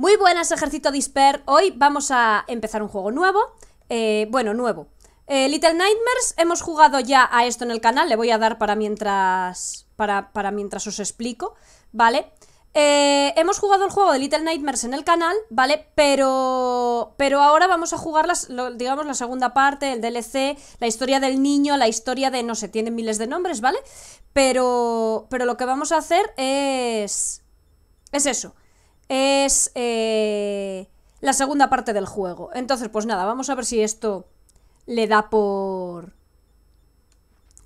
Muy buenas, Ejército Disper. Hoy vamos a empezar un juego nuevo. Eh, bueno, nuevo. Eh, Little Nightmares, hemos jugado ya a esto en el canal. Le voy a dar para mientras. Para, para mientras os explico, ¿vale? Eh, hemos jugado el juego de Little Nightmares en el canal, ¿vale? Pero. Pero ahora vamos a jugar las, digamos, la segunda parte, el DLC, la historia del niño, la historia de. no sé, tienen miles de nombres, ¿vale? Pero. Pero lo que vamos a hacer es. Es eso es eh, la segunda parte del juego. Entonces, pues nada, vamos a ver si esto le da por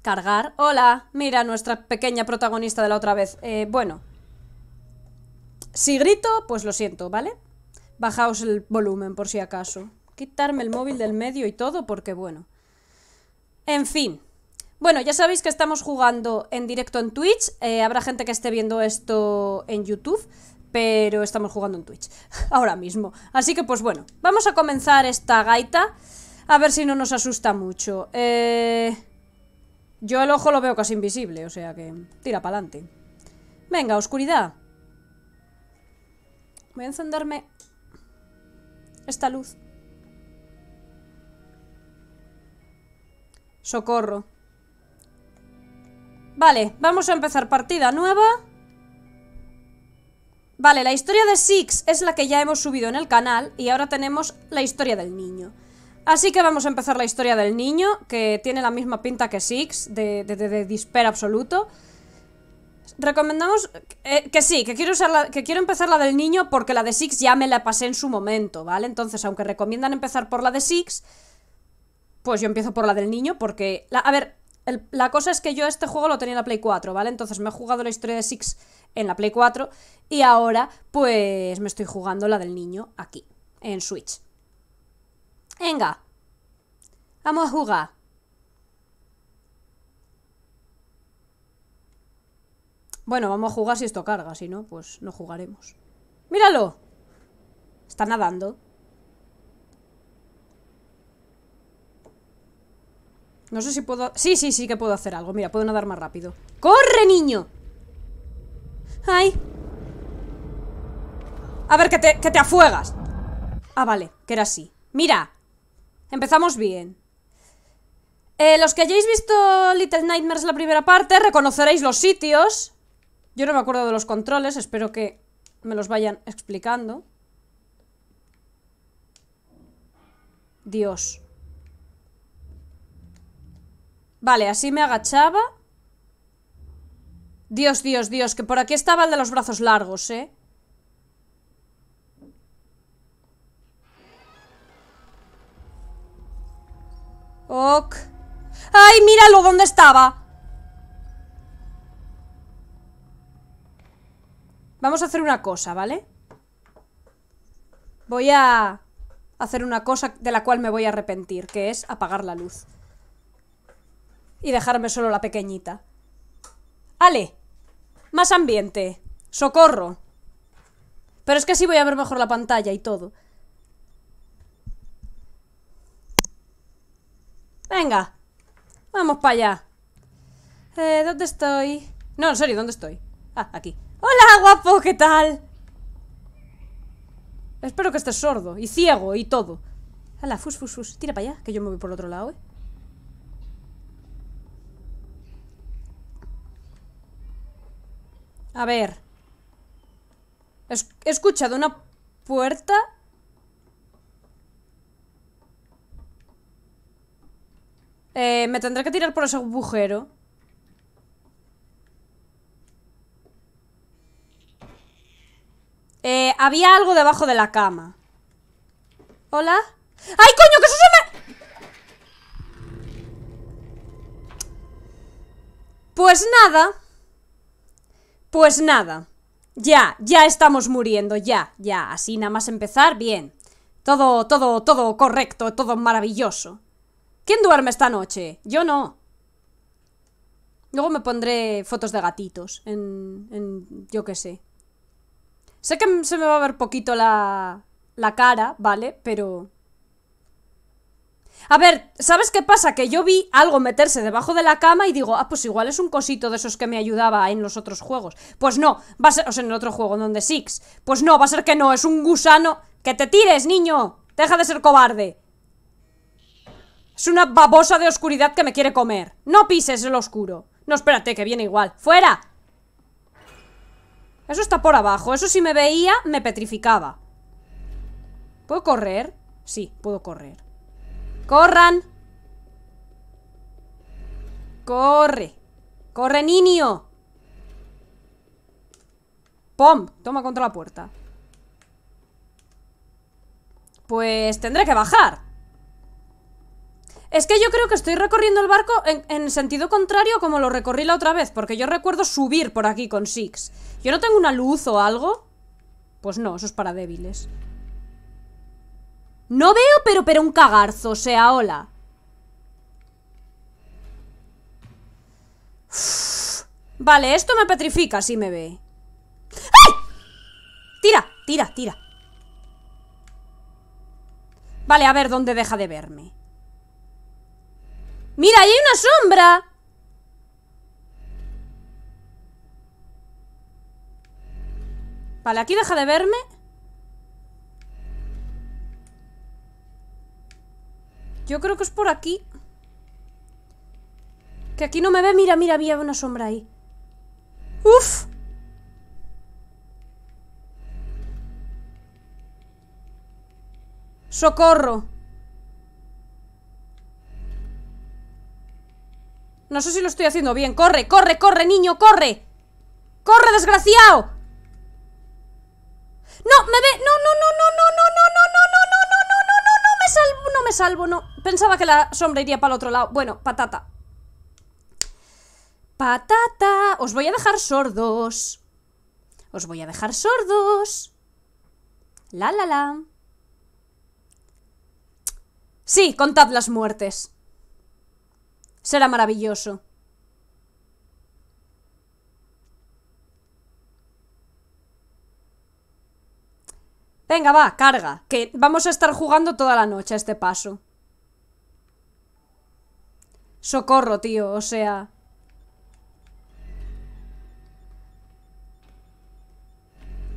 cargar. Hola, mira, nuestra pequeña protagonista de la otra vez. Eh, bueno, si grito, pues lo siento, ¿vale? Bajaos el volumen por si acaso. Quitarme el móvil del medio y todo porque, bueno. En fin. Bueno, ya sabéis que estamos jugando en directo en Twitch. Eh, habrá gente que esté viendo esto en YouTube pero estamos jugando en Twitch ahora mismo. Así que pues bueno, vamos a comenzar esta gaita, a ver si no nos asusta mucho. Eh... Yo el ojo lo veo casi invisible, o sea que tira para adelante. Venga, oscuridad. Voy a encenderme esta luz. Socorro. Vale, vamos a empezar partida nueva. Vale, la historia de Six es la que ya hemos subido en el canal y ahora tenemos la historia del niño. Así que vamos a empezar la historia del niño, que tiene la misma pinta que Six, de, de, disper absoluto. Recomendamos eh, que, sí, que quiero, usar que quiero empezar la del niño porque la de Six ya me la pasé en su momento, ¿vale? Entonces, aunque recomiendan empezar por la de Six, pues yo empiezo por la del niño porque... La, a ver, la cosa es que yo este juego lo tenía en la Play 4, ¿vale? Entonces me he jugado la historia de Six en la Play 4 y ahora pues me estoy jugando la del niño aquí, en Switch. Venga, vamos a jugar. Bueno, vamos a jugar si esto carga, si no, pues no jugaremos. ¡Míralo! Está nadando. No sé si puedo... Sí, sí, sí que puedo hacer algo. Mira, puedo nadar más rápido. ¡Corre, niño! ¡Ay! A ver, que te, afuegas. Ah, vale, que era así. Mira, empezamos bien. Eh, los que hayáis visto Little Nightmares la primera parte, reconoceréis los sitios. Yo no me acuerdo de los controles, espero que me los vayan explicando. Dios. Vale, así me agachaba. Dios, Dios, Dios, que por aquí estaba el de los brazos largos, ¿eh? Ok. ¡Ay, míralo! ¿Dónde estaba? Vamos a hacer una cosa, ¿vale? Voy a hacer una cosa de la cual me voy a arrepentir, que es apagar la luz y dejarme solo la pequeñita. Ale, más ambiente, socorro. Pero es que así voy a ver mejor la pantalla y todo. Venga, vamos para allá. Eh, ¿Dónde estoy? No, en serio, ¿dónde estoy? Ah, aquí. ¡Hola, guapo! ¿Qué tal? Espero que estés sordo y ciego y todo. Hala, fus, fus, fus. Tira para allá, que yo me voy por el otro lado, ¿eh? A ver. he escuchado una puerta. Eh, me tendré que tirar por ese agujero. Eh, había algo debajo de la cama. ¿Hola? ¡Ay, coño, que eso se me...! Pues nada... Pues nada, ya, ya estamos muriendo, ya, ya, así nada más empezar, bien. Todo, todo, todo correcto, todo maravilloso. ¿Quién duerme esta noche? Yo no. Luego me pondré fotos de gatitos en, en yo qué sé. Sé que se me va a ver poquito la, la cara, ¿vale? Pero a ver, ¿sabes qué pasa? Que yo vi algo meterse debajo de la cama y digo, ah, pues igual es un cosito de esos que me ayudaba en los otros juegos. Pues no, va a ser, o sea, en el otro juego, donde Six. Pues no, va a ser que no, es un gusano. ¡Que te tires, niño! ¡Deja de ser cobarde! Es una babosa de oscuridad que me quiere comer. No pises el oscuro. No, espérate, que viene igual. ¡Fuera! Eso está por abajo. Eso si me veía, me petrificaba. ¿Puedo correr? Sí, puedo correr. ¡Corran! ¡Corre! ¡Corre, niño! ¡Pum! Toma contra la puerta. Pues tendré que bajar. Es que yo creo que estoy recorriendo el barco en, en, sentido contrario como lo recorrí la otra vez, porque yo recuerdo subir por aquí con Six. ¿Yo no tengo una luz o algo? Pues no, eso es para débiles. No veo, pero, pero un cagarzo, o sea, hola. Vale, esto me petrifica si me ve. ¡Ay! Tira, tira, tira. Vale, a ver dónde deja de verme. ¡Mira, ahí hay una sombra! Vale, aquí deja de verme Yo creo que es por aquí. Que aquí no me ve. Mira, mira, había una sombra ahí. ¡Uf! ¡Socorro! No sé si lo estoy haciendo bien. ¡Corre, corre, corre, niño, corre! ¡Corre, desgraciado! ¡No, me ve! ¡No, no, no, no, no, no, no, no, no, no salvo, no me salvo, no. Pensaba que la sombra iría para el otro lado. Bueno, patata. Patata. Os voy a dejar sordos. Os voy a dejar sordos. La, la, la. Sí, contad las muertes. Será maravilloso. Venga, va, carga, que vamos a estar jugando toda la noche a este paso. Socorro, tío, o sea...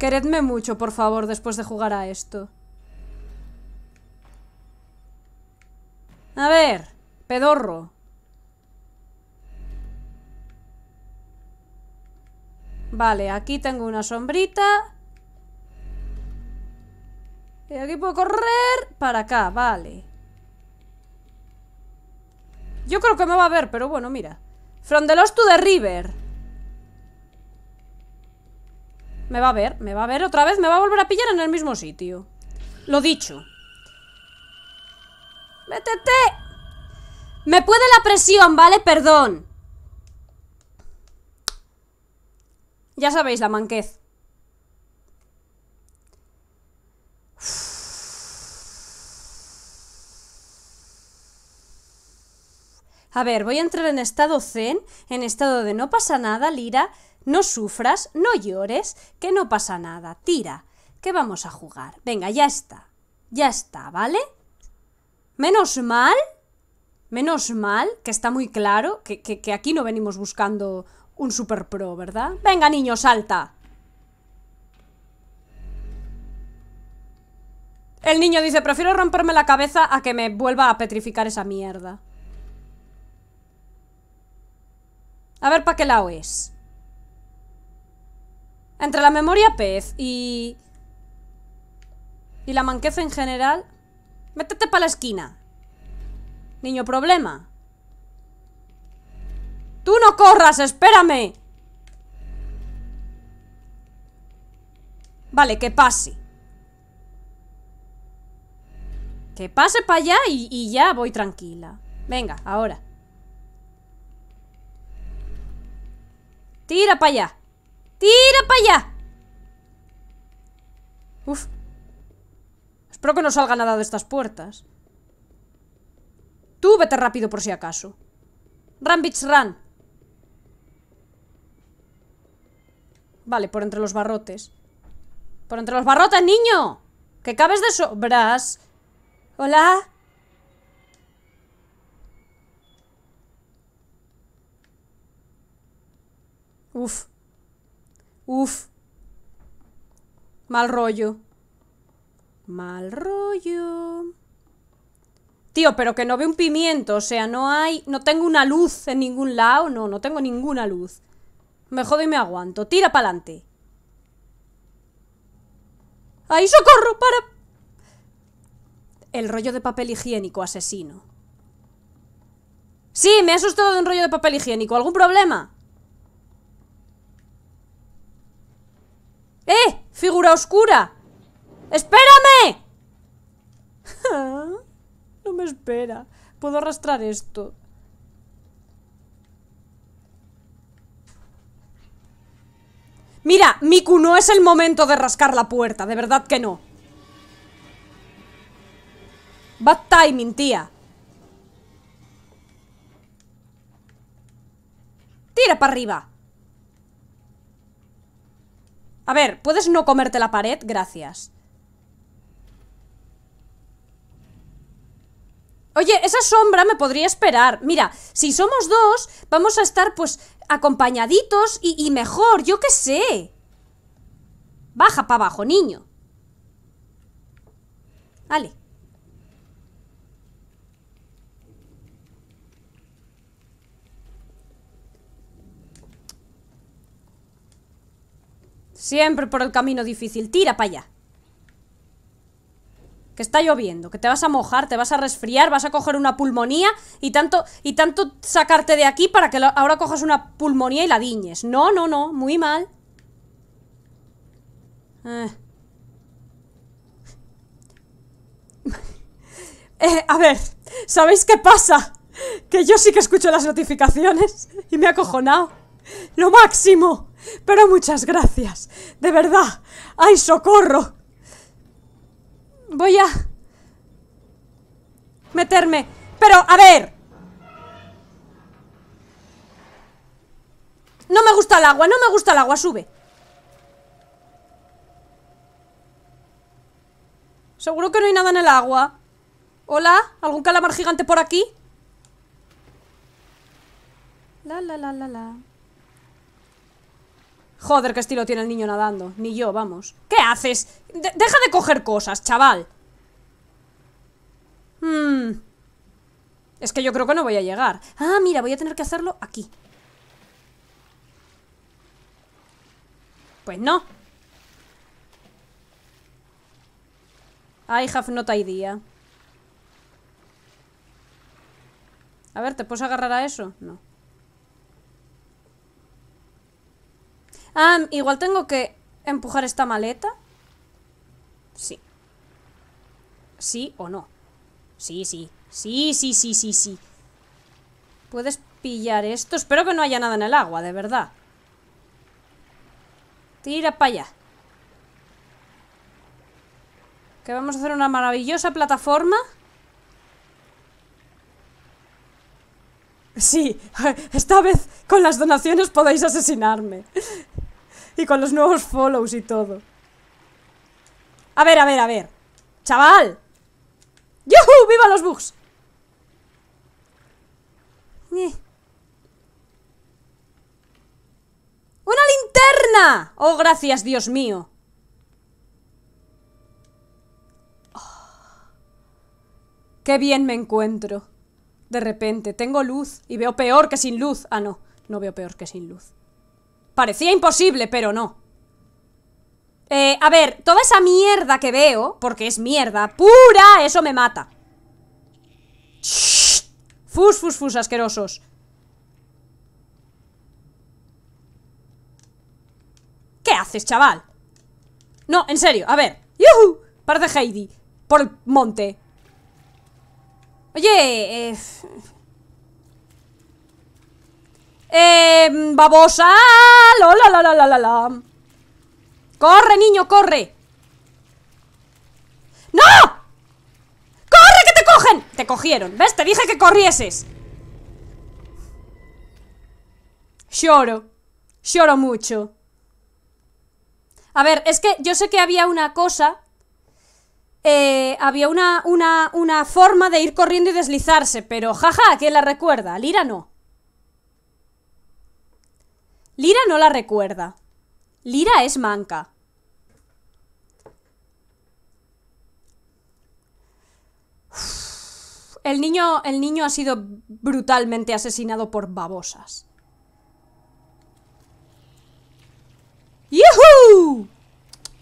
Queredme mucho, por favor, después de jugar a esto. A ver, pedorro. Vale, aquí tengo una sombrita y aquí puedo correr para acá, vale. Yo creo que me va a ver, pero bueno, mira. From the lost to the river. Me va a ver, me va a ver otra vez, me va a volver a pillar en el mismo sitio. Lo dicho. ¡Métete! Me puede la presión, ¿vale? Perdón. Ya sabéis, la manquez. A ver, voy a entrar en estado zen, en estado de no pasa nada, Lira, no sufras, no llores, que no pasa nada, tira, que vamos a jugar. Venga, ya está, ya está, ¿vale? Menos mal, menos mal, que está muy claro que, que aquí no venimos buscando un super pro, ¿verdad? Venga, niño, salta. El niño dice, prefiero romperme la cabeza a que me vuelva a petrificar esa mierda. A ver, ¿para qué lado es? Entre la memoria pez y... Y la manqueza en general... Métete para la esquina. Niño problema. ¡Tú no corras! ¡Espérame! Vale, que pase. Que pase para allá y ya voy tranquila. Venga, ahora. Tira para allá. Tira para allá. Uf. Espero que no salga nada de estas puertas. Tú vete rápido por si acaso. Run, bitch, run. Vale, por entre los barrotes. ¡Por entre los barrotes, niño! ¡Que cabes de sobras! ¡Hola! Uf. Uf. Mal rollo. Mal rollo. Tío, pero que no veo un pimiento, o sea, no hay... No tengo una luz en ningún lado, no, no tengo ninguna luz. Me jodo y me aguanto. Tira para adelante. ¡Ahí, socorro! ¡Para! El rollo de papel higiénico, asesino. Sí, me he asustado de un rollo de papel higiénico. ¿Algún problema? ¡Eh! ¡Figura oscura! ¡Espérame! no me espera. Puedo arrastrar esto. Mira, Miku, no es el momento de rascar la puerta. De verdad que no. Bad timing, tía. Tira para arriba. A ver, ¿puedes no comerte la pared? Gracias. Oye, esa sombra me podría esperar. Mira, si somos dos, vamos a estar pues acompañaditos y, mejor, yo qué sé. Baja para abajo, niño. Vale. Siempre por el camino difícil. Tira para allá. Que está lloviendo, que te vas a mojar, te vas a resfriar, vas a coger una pulmonía y tanto, y tanto sacarte de aquí para que ahora cojas una pulmonía y la diñes. No, no, no, muy mal. Ah. Eh, a ver, ¿sabéis qué pasa? Que yo sí que escucho las notificaciones y me he acojonado. ¡Lo máximo! Pero muchas gracias. De verdad. ¡Ay, socorro! Voy a... Meterme. Pero, a ver. No me gusta el agua, no me gusta el agua. Sube. Seguro que no hay nada en el agua. Hola, ¿algún calamar gigante por aquí? La la la la la Joder, qué estilo tiene el niño nadando. Ni yo, vamos. ¿Qué haces? deja de coger cosas, chaval. Hmm. Es que yo creo que no voy a llegar. Ah, mira, voy a tener que hacerlo aquí. Pues no. I have not idea. A ver, ¿te puedes agarrar a eso? No. Ah, igual tengo que empujar esta maleta. Sí. ¿Sí o no? Sí, sí. Sí, sí, sí, sí, sí. ¿Puedes pillar esto? Espero que no haya nada en el agua, de verdad. Tira para allá. Que vamos a hacer una maravillosa plataforma. Sí, esta vez con las donaciones podéis asesinarme. Y con los nuevos follows y todo. A ver, a ver, a ver. ¡Chaval! ¡Yuhu! ¡Viva los bugs! Eh. ¡Una linterna! ¡Oh, gracias, Dios mío! Oh. ¡Qué bien me encuentro! De repente, tengo luz y veo peor que sin luz. Ah, no, no veo peor que sin luz. Parecía imposible, pero no. Eh, a ver, toda esa mierda que veo, porque es mierda pura, eso me mata. Fus, fus, fus, asquerosos. ¿Qué haces, chaval? No, en serio, a ver. ¡Yuhu! de Heidi. Por el monte. Oye, eh... Eh, babosa. La, la, la, la, la, Corre, niño, corre. ¡No! ¡Corre, que te cogen! Te cogieron. ¿Ves? Te dije que corrieses. Lloro. Lloro mucho. A ver, es que yo sé que había una cosa eh, había una, una, forma de ir corriendo y deslizarse, pero jaja, ¿quién la recuerda? Lira no. Lira no la recuerda. Lira es manca. El niño, el niño ha sido brutalmente asesinado por babosas. ¡Yuhu!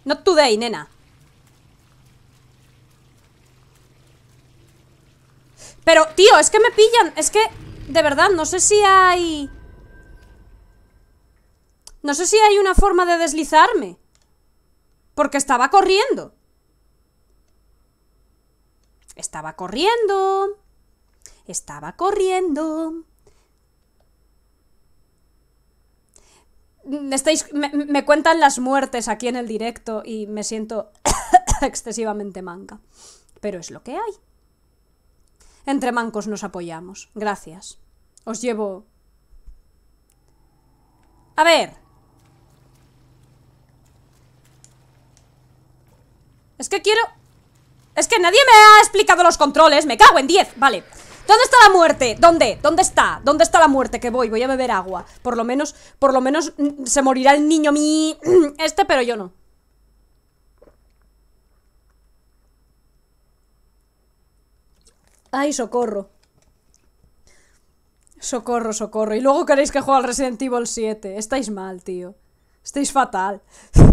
Not today, nena. Pero, tío, es que me pillan. Es que, de verdad, no sé si hay... No sé si hay una forma de deslizarme. Porque estaba corriendo. Estaba corriendo. Estaba corriendo. Mm, me, cuentan las muertes aquí en el directo y me siento excesivamente manca. Pero es lo que hay. Entre mancos nos apoyamos. Gracias. Os llevo... A ver. Es que quiero... Es que nadie me ha explicado los controles Me cago en 10, vale ¿Dónde está la muerte? ¿Dónde? ¿Dónde está? ¿Dónde está la muerte? Que voy, voy a beber agua Por lo menos, por lo menos mm, se morirá el niño mi... Este, pero yo no Ay, socorro Socorro, socorro Y luego queréis que juegue al Resident Evil 7 Estáis mal, tío Estáis fatal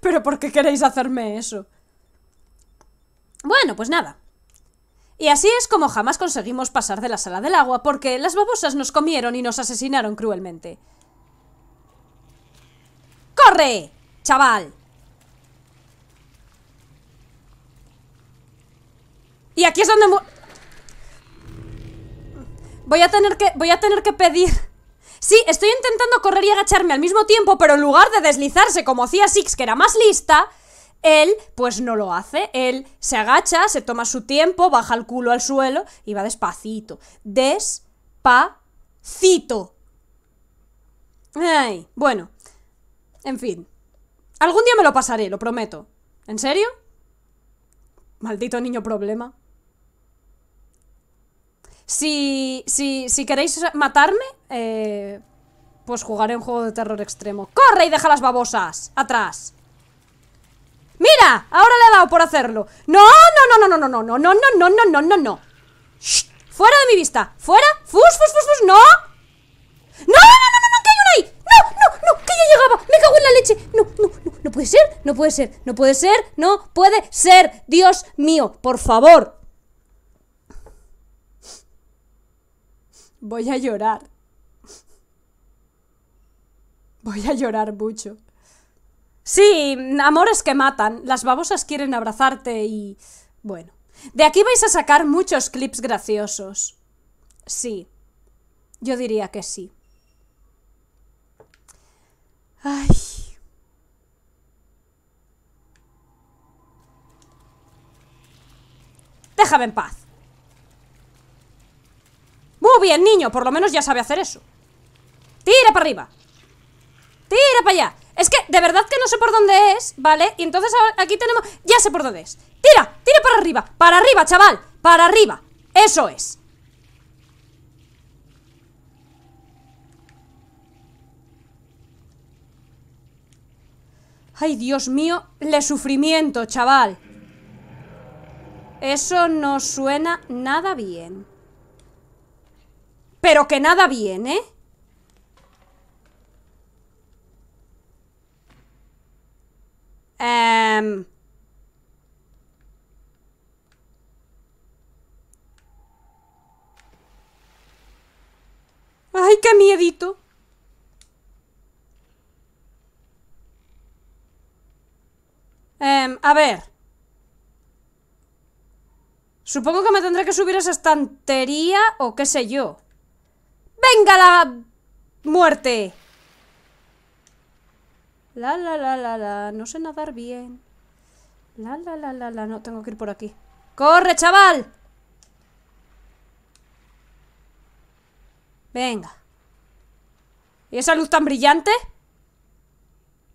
Pero ¿por qué queréis hacerme eso? Bueno, pues nada. Y así es como jamás conseguimos pasar de la sala del agua, porque las babosas nos comieron y nos asesinaron cruelmente. ¡Corre! ¡Chaval! Y aquí es donde... Voy a tener que... Voy a tener que pedir... Sí, estoy intentando correr y agacharme al mismo tiempo, pero en lugar de deslizarse como hacía Six, que era más lista, él, pues no lo hace. Él se agacha, se toma su tiempo, baja el culo al suelo y va despacito. Despacito. Ay, bueno. En fin. Algún día me lo pasaré, lo prometo. ¿En serio? Maldito niño problema. Si, si, queréis matarme, eh, pues jugaré un juego de terror extremo. ¡Corre y deja las babosas! ¡Atrás! Mira, ahora le he dado por hacerlo. No, no, no, no, no, no, no, no, no, no, no, no, no, no. no. Fuera de mi vista. Fuera. Fus, fus, fus, fus. No. No, no, no, no, no, que hay ahí. No, no, no, que ya llegaba. Me cago en la leche. No, no, no, no puede ser. No puede ser. No puede ser. No puede ser. Dios mío, por favor. Voy a llorar. Voy a llorar mucho. Sí, amores que matan. Las babosas quieren abrazarte y... Bueno. De aquí vais a sacar muchos clips graciosos. Sí. Yo diría que sí. Ay. Déjame en paz. Muy bien, niño. Por lo menos ya sabe hacer eso. Tira para arriba. Tira para allá. Es que de verdad que no sé por dónde es, ¿vale? Y entonces aquí tenemos... Ya sé por dónde es. Tira, tira para arriba. Para arriba, chaval. Para arriba. Eso es. Ay, Dios mío, le sufrimiento, chaval. Eso no suena nada bien. Pero que nada bien, ¿eh? Em, ¡Ay, qué miedito! Em, a ver. Supongo que me tendré que subir a esa estantería o qué sé yo. ¡Venga la muerte! La, la, la, la, la. No sé nadar bien. La, la, la, la, la. No, tengo que ir por aquí. ¡Corre, chaval! Venga. ¿Y esa luz tan brillante?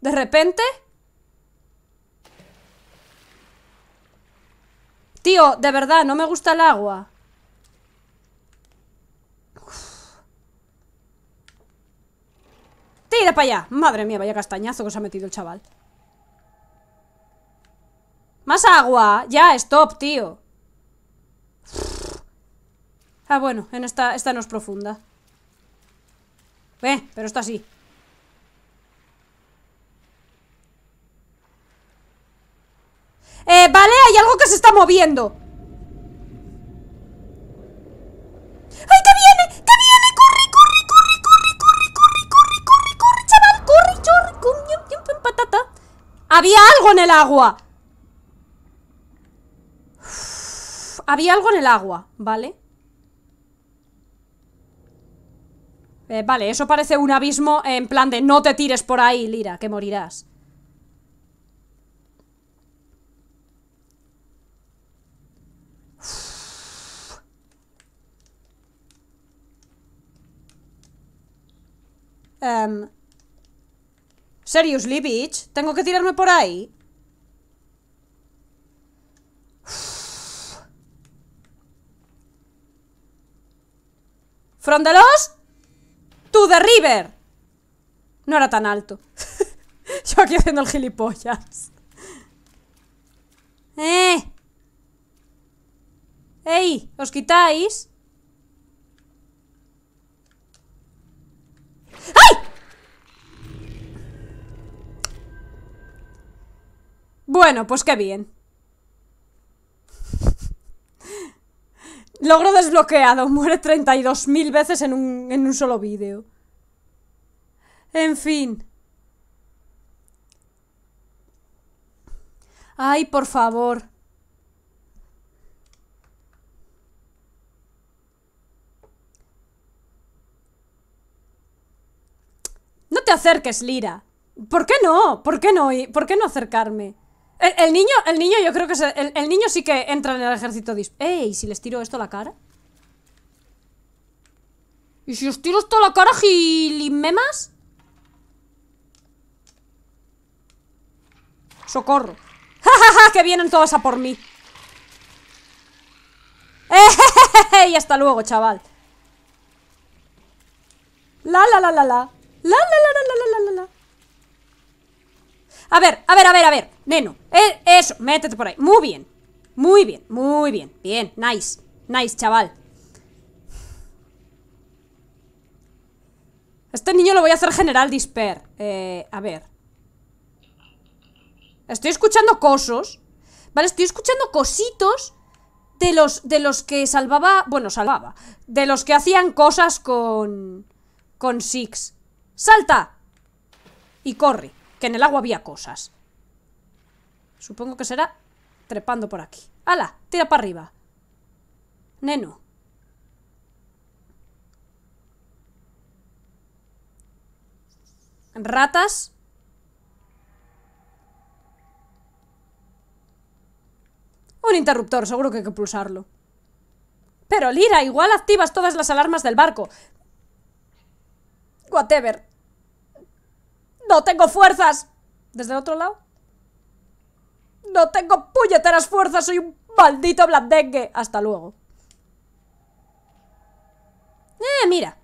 ¿De repente? Tío, de verdad, no me gusta el agua. ¡Tira para allá! Madre mía, vaya castañazo que se ha metido el chaval. ¡Más agua! Ya, stop, tío. Ah, bueno, en esta, esta no es profunda. eh, pero está así. Eh, vale, hay algo que se está moviendo. Había algo en el agua. había algo en el agua, ¿vale? Eh, vale, eso parece un abismo en plan de no te tires por ahí, Lira, que morirás. Um, ¿Tengo que tirarme por ahí? frondalos, tú the to the river. No era tan alto. Yo aquí haciendo el gilipollas. ¡Eh! ¡Ey! ¿Os quitáis? ¡Ay! Bueno, pues qué bien. Logro desbloqueado. Muere 32.000 veces en un, en un solo vídeo. En fin. Ay, por favor. No te acerques, Lira. ¿Por qué no? ¿Por qué no? ¿Por qué no acercarme? El, niño, el niño yo creo que es el, niño sí que entra en el ejército dis... ¡Ey! ¿Y si les tiro esto a la cara? ¿Y si os tiro esto a la cara, gilimemas? ¡Socorro! ¡Ja, ja, ja! ¡Que vienen todas a por mí! ¡Ey! ¡Eh, ¡Hasta luego, chaval! la la la la La la la la la la a ver, a ver, a ver, a ver. Neno. E, eso, métete por ahí. Muy bien. Muy bien, muy bien. Bien, nice. Nice, chaval. Este niño lo voy a hacer general disper. Eh, a ver. Estoy escuchando cosos. Vale, estoy escuchando cositos de los, de los que salvaba... Bueno, salvaba. De los que hacían cosas con... Con Six. ¡Salta! Y corre. Que en el agua había cosas. Supongo que será trepando por aquí. ¡Hala! ¡Tira para arriba! Neno. Ratas. Un interruptor, seguro que hay que pulsarlo. Pero Lira, igual activas todas las alarmas del barco. Whatever. No tengo fuerzas. Desde el otro lado. No tengo puñeteras fuerzas, soy un maldito blandengue. Hasta luego. Eh, mira.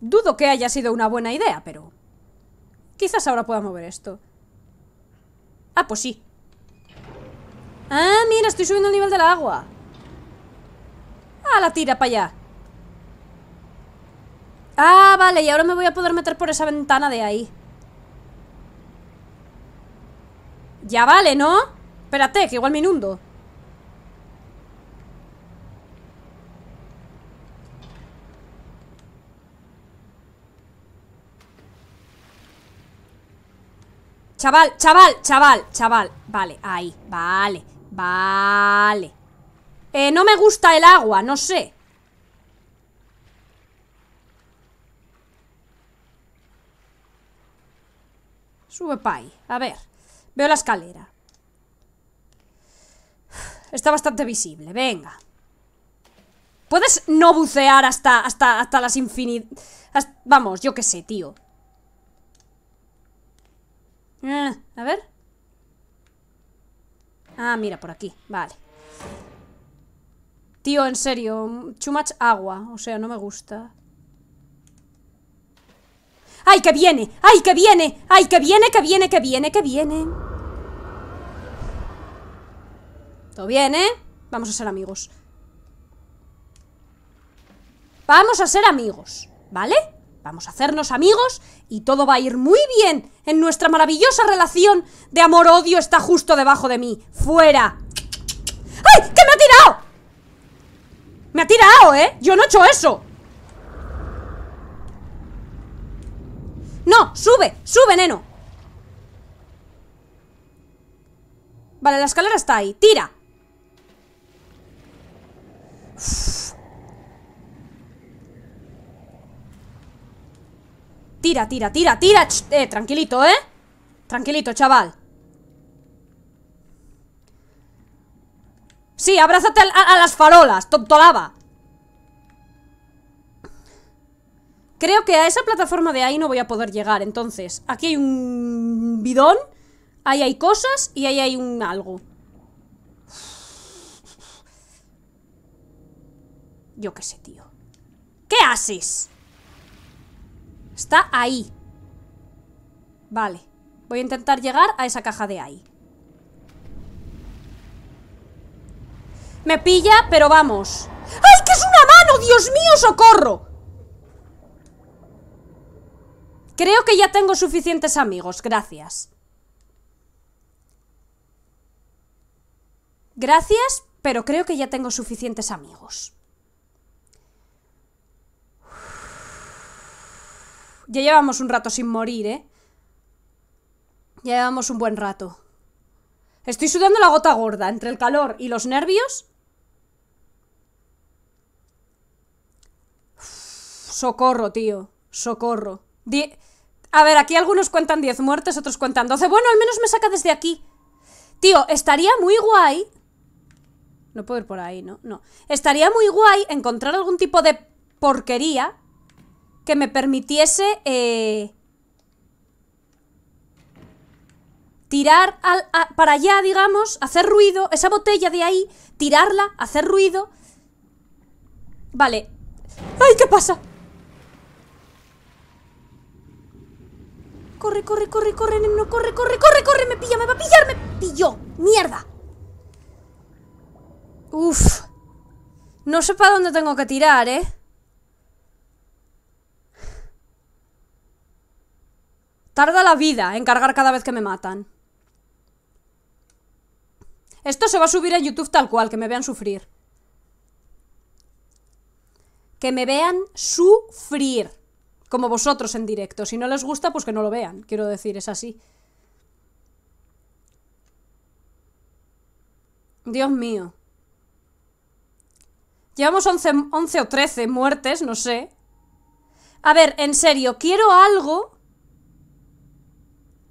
Dudo que haya sido una buena idea, pero... Quizás ahora pueda mover esto. Ah, pues sí. Ah, mira, estoy subiendo el nivel del agua. Ah, la tira para allá. Ah, vale, y ahora me voy a poder meter por esa ventana de ahí. Ya vale, ¿no? Espérate, que igual me inundo. Chaval, chaval, chaval, chaval. Vale, ahí, vale. Vale. Eh, no me gusta el agua, no sé. Sube Pai. A ver. Veo la escalera. Está bastante visible. Venga. ¿Puedes no bucear hasta, hasta, hasta las infinitas, Vamos, yo qué sé, tío. Eh, a ver. Ah, mira, por aquí. Vale. Tío, en serio. Too much agua. O sea, no me gusta. ¡Ay, que viene! ¡Ay, que viene! ¡Ay, que viene, que viene, que viene, que viene! Todo bien, ¿eh? Vamos a ser amigos. Vamos a ser amigos, ¿vale? Vamos a hacernos amigos y todo va a ir muy bien en nuestra maravillosa relación de amor-odio está justo debajo de mí. ¡Fuera! ¡Ay! ¡Que me ha tirado! ¡Me ha tirado, eh! ¡Yo no he hecho eso! ¡No! ¡Sube! ¡Sube, neno! Vale, la escalera está ahí. ¡Tira! Uf. tira, tira, tira, tira Eh, tranquilito, ¿eh? Tranquilito, chaval Sí, abrázate a, las farolas, lava. Creo que a esa plataforma de ahí no voy a poder llegar Entonces, aquí hay un bidón Ahí hay cosas Y ahí hay un algo Yo qué sé, tío ¿Qué haces? Está ahí. Vale. Voy a intentar llegar a esa caja de ahí. Me pilla, pero vamos. ¡Ay, que es una mano! ¡Dios mío, socorro! Creo que ya tengo suficientes amigos, gracias. Gracias, pero creo que ya tengo suficientes amigos. Ya llevamos un rato sin morir, ¿eh? Ya llevamos un buen rato. Estoy sudando la gota gorda entre el calor y los nervios. socorro, tío. Socorro. a ver, aquí algunos cuentan 10 muertes, otros cuentan 12. Bueno, al menos me saca desde aquí. Tío, estaría muy guay... No puedo ir por ahí, ¿no? No. Estaría muy guay encontrar algún tipo de porquería que me permitiese eh, tirar para allá, digamos, hacer ruido, esa botella de ahí, tirarla, hacer ruido. Vale. ¡Ay, qué pasa! Corre, corre, corre, corre, no, corre, corre, corre, corre, me pilla, me va a pillar, me pilló. ¡Mierda! Uf. No sé para dónde tengo que tirar, ¿eh? Tarda la vida en cargar cada vez que me matan. Esto se va a subir a YouTube tal cual, que me vean sufrir. Que me vean sufrir. Como vosotros en directo. Si no les gusta, pues que no lo vean. Quiero decir, es así. Dios mío. Llevamos 11, 11 o 13 muertes, no sé. A ver, en serio, quiero algo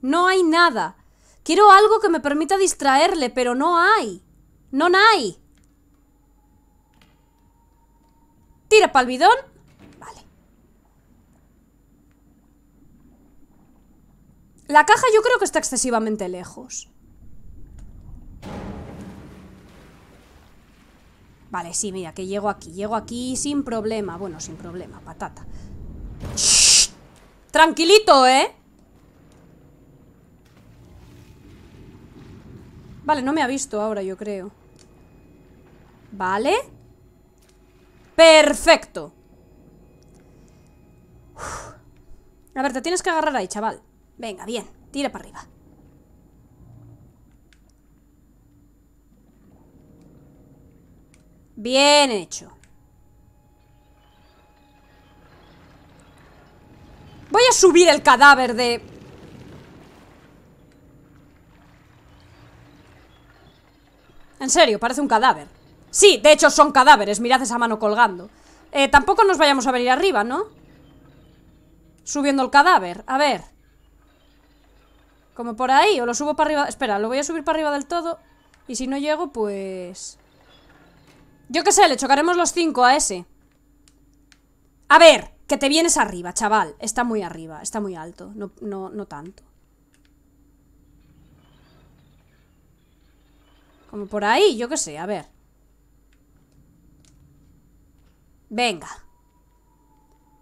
no hay nada. Quiero algo que me permita distraerle, pero no hay. No hay. Tira palvidón Vale. La caja yo creo que está excesivamente lejos. Vale, sí, mira, que llego aquí. Llego aquí sin problema. Bueno, sin problema, patata. Tranquilito, ¿eh? Vale, no me ha visto ahora, yo creo. Vale. Perfecto. A ver, te tienes que agarrar ahí, chaval. Venga, bien. Tira para arriba. Bien hecho. Voy a subir el cadáver de... En serio, parece un cadáver. Sí, de hecho son cadáveres, mirad esa mano colgando. Eh, tampoco nos vayamos a venir arriba, ¿no? Subiendo el cadáver, a ver. Como por ahí, o lo subo para arriba... Espera, lo voy a subir para arriba del todo. Y si no llego, pues... Yo qué sé, le chocaremos los cinco a ese. A ver, que te vienes arriba, chaval. Está muy arriba, está muy alto. No, no, no tanto. por ahí, yo qué sé, a ver. Venga.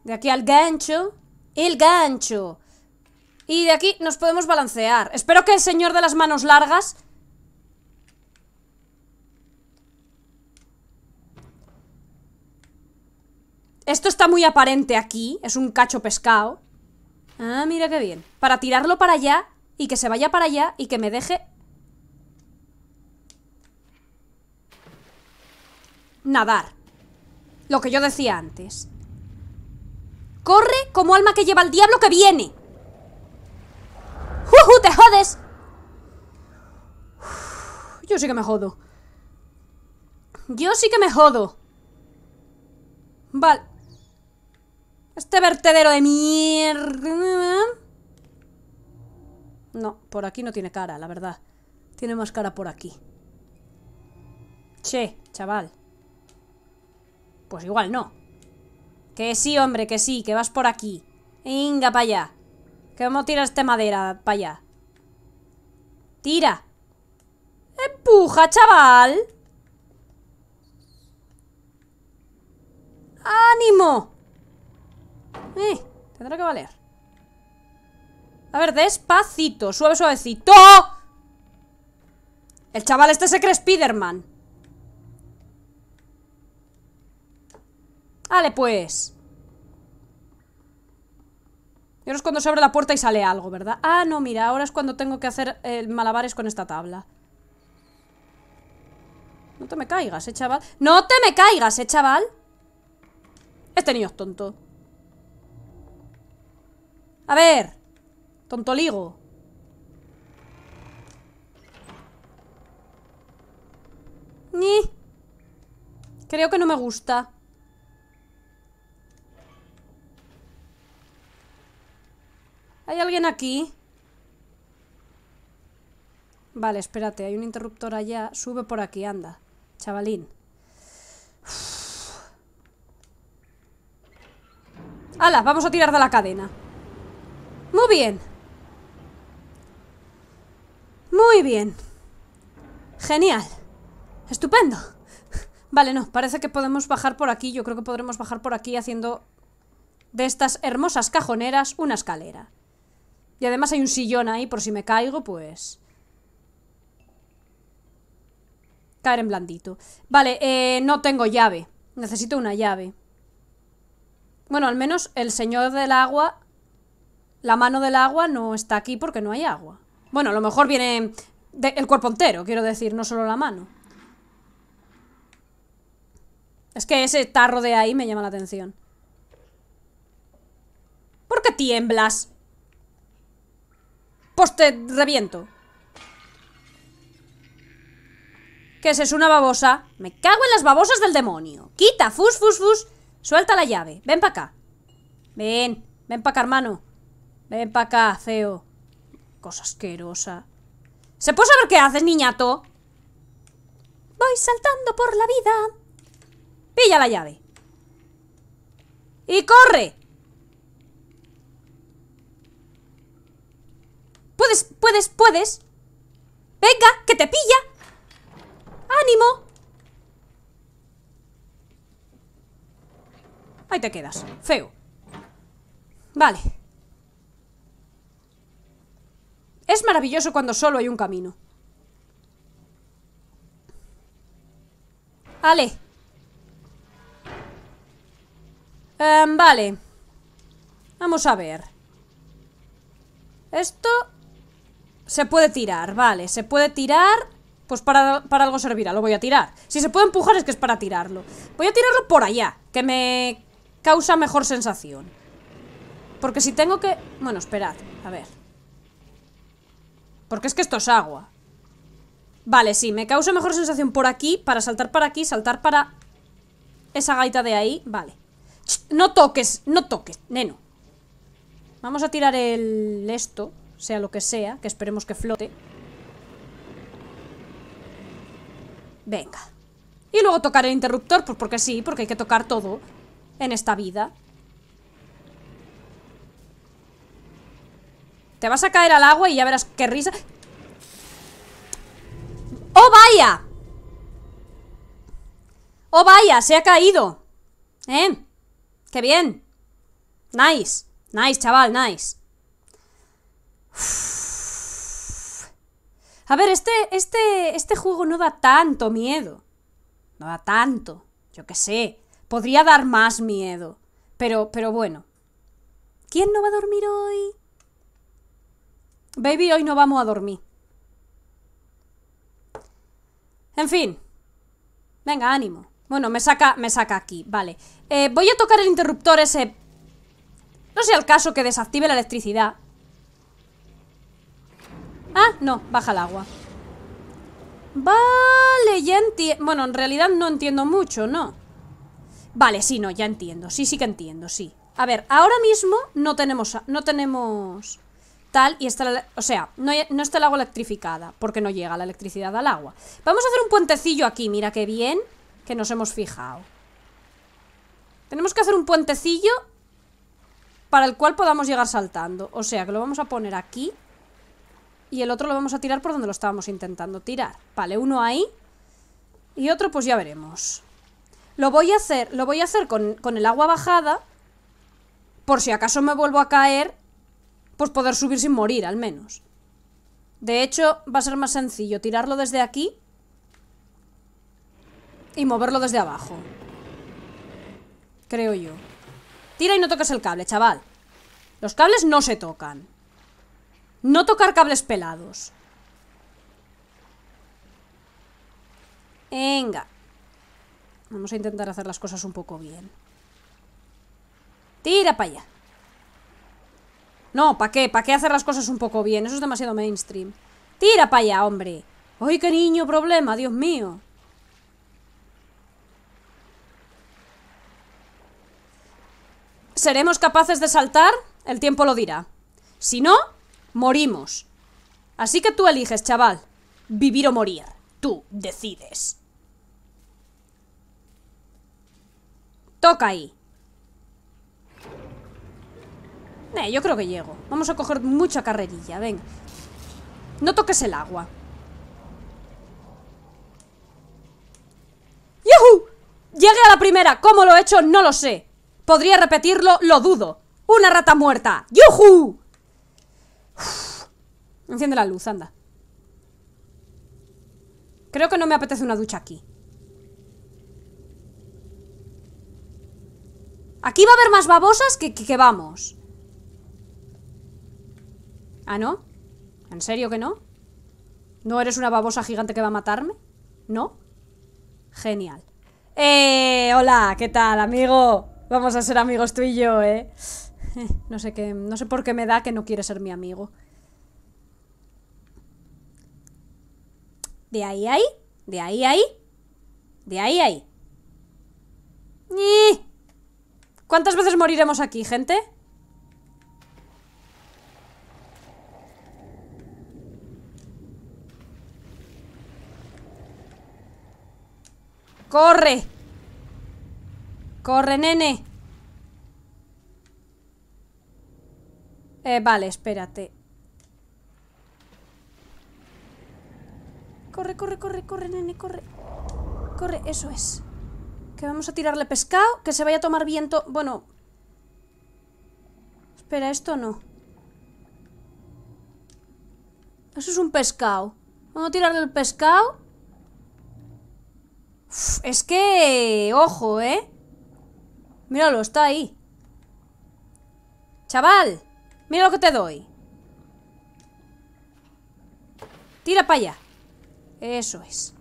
De aquí al gancho. El gancho. Y de aquí nos podemos balancear. Espero que el señor de las manos largas... Esto está muy aparente aquí. Es un cacho pescado. Ah, mira qué bien. Para tirarlo para allá y que se vaya para allá y que me deje nadar. Lo que yo decía antes. Corre como alma que lleva al diablo que viene. ¡Juju, te jodes! Yo sí que me jodo. Yo sí que me jodo. Vale. Este vertedero de mierda... No, por aquí no tiene cara, la verdad. Tiene más cara por aquí. Che, chaval. Pues igual no. Que sí, hombre, que sí, que vas por aquí. inga para allá. Que vamos a tirar esta madera para allá. Tira. Empuja, chaval. ¡Ánimo! Eh, tendrá que valer. A ver, despacito, suave, suavecito. El chaval este se cree Spiderman. Vale, pues. Y ahora es cuando se abre la puerta y sale algo, ¿verdad? Ah, no, mira, ahora es cuando tengo que hacer eh, el malabares con esta tabla. No te me caigas, eh, chaval. ¡No te me caigas, eh, chaval! Este niño es tonto. A ver. Tontoligo. Ni. Creo que no me gusta. ¿Hay alguien aquí? Vale, espérate, hay un interruptor allá. Sube por aquí, anda. Chavalín. ¡Hala! Vamos a tirar de la cadena. Muy bien. Muy bien. Genial. Estupendo. Vale, no, parece que podemos bajar por aquí. Yo creo que podremos bajar por aquí haciendo de estas hermosas cajoneras una escalera. Y además hay un sillón ahí por si me caigo, pues... Caer en blandito. Vale, eh, no tengo llave. Necesito una llave. Bueno, al menos el señor del agua... La mano del agua no está aquí porque no hay agua. Bueno, a lo mejor viene el cuerpo entero, quiero decir, no solo la mano. Es que ese tarro de ahí me llama la atención. ¿Por qué tiemblas? pues te reviento. ¿Qué es? ¿Es una babosa? Me cago en las babosas del demonio. Quita, fus, fus, fus. Suelta la llave. Ven para acá. Ven, ven para acá, hermano. Ven para acá, feo. Cosa asquerosa. ¿Se puede saber qué haces, niñato? Voy saltando por la vida. Pilla la llave. ¡Y corre! puedes, puedes, puedes. Venga, que te pilla. Ánimo. Ahí te quedas, feo. Vale. Es maravilloso cuando solo hay un camino. Vale. Em, vale. Vamos a ver. Esto se puede tirar, vale, se puede tirar Pues para, algo servirá, lo voy a tirar Si se puede empujar es que es para tirarlo Voy a tirarlo por allá, que me causa mejor sensación Porque si tengo que... Bueno, esperad, a ver Porque es que esto es agua Vale, sí, me causa mejor sensación por aquí Para saltar para aquí, saltar para... Esa gaita de ahí, vale No toques, no toques, neno Vamos a tirar el... esto sea lo que sea, que esperemos que flote. Venga. Y luego tocar el interruptor, pues porque sí, porque hay que tocar todo en esta vida. Te vas a caer al agua y ya verás qué risa. ¡Oh, vaya! ¡Oh, vaya! Se ha caído. ¿Eh? ¡Qué bien! Nice. Nice, chaval, nice. A ver, este, este, este juego no da tanto miedo. No da tanto. Yo qué sé. Podría dar más miedo. Pero, pero bueno. ¿Quién no va a dormir hoy? Baby, hoy no vamos a dormir. En fin. Venga, ánimo. Bueno, me saca, me saca aquí, vale. Eh, voy a tocar el interruptor ese... No sea el caso que desactive la electricidad. Ah, no, baja el agua. Vale, ya entiendo... Bueno, en realidad no entiendo mucho, ¿no? Vale, sí, no, ya entiendo. Sí, sí que entiendo, sí. A ver, ahora mismo no tenemos... No tenemos... Tal y está O sea, no, no está el agua electrificada, porque no llega la electricidad al agua. Vamos a hacer un puentecillo aquí, mira qué bien que nos hemos fijado. Tenemos que hacer un puentecillo para el cual podamos llegar saltando. O sea, que lo vamos a poner aquí y el otro lo vamos a tirar por donde lo estábamos intentando tirar. Vale, uno ahí y otro pues ya veremos. Lo voy a hacer, lo voy a hacer con, con el agua bajada por si acaso me vuelvo a caer, pues poder subir sin morir al menos. De hecho, va a ser más sencillo tirarlo desde aquí y moverlo desde abajo. Creo yo. Tira y no toques el cable, chaval. Los cables no se tocan. No tocar cables pelados. Venga. Vamos a intentar hacer las cosas un poco bien. Tira para allá. No, ¿para qué? ¿Para qué hacer las cosas un poco bien? Eso es demasiado mainstream. Tira para allá, hombre. ¡Ay, qué niño problema! ¡Dios mío! ¿Seremos capaces de saltar? El tiempo lo dirá. Si no, morimos. Así que tú eliges, chaval. Vivir o morir. Tú decides. Toca ahí. Eh, yo creo que llego. Vamos a coger mucha carrerilla, venga. No toques el agua. ¡Yuhu! Llegué a la primera. ¿Cómo lo he hecho? No lo sé. Podría repetirlo, lo dudo. ¡Una rata muerta! ¡Yuhu! Enciende la luz, anda. Creo que no me apetece una ducha aquí. Aquí va a haber más babosas que, que, que vamos. ¿Ah, no? ¿En serio que no? ¿No eres una babosa gigante que va a matarme? ¿No? Genial. ¡Eh! Hola, ¿qué tal, amigo? Vamos a ser amigos tú y yo, ¿eh? no sé qué, no sé por qué me da que no quiere ser mi amigo. De ahí ahí, de ahí ahí, de ahí ahí. ¡Ni! ¿Cuántas veces moriremos aquí, gente? ¡Corre! ¡Corre, nene! Eh, vale, espérate. Corre, corre, corre, corre, nene, corre. Corre, eso es. Que vamos a tirarle pescado, que se vaya a tomar viento. Bueno. Espera, esto no. Eso es un pescado. Vamos a tirarle el pescado. es que... Ojo, ¿eh? Míralo, está ahí. Chaval. Mira lo que te doy. Tira para allá. Eso es.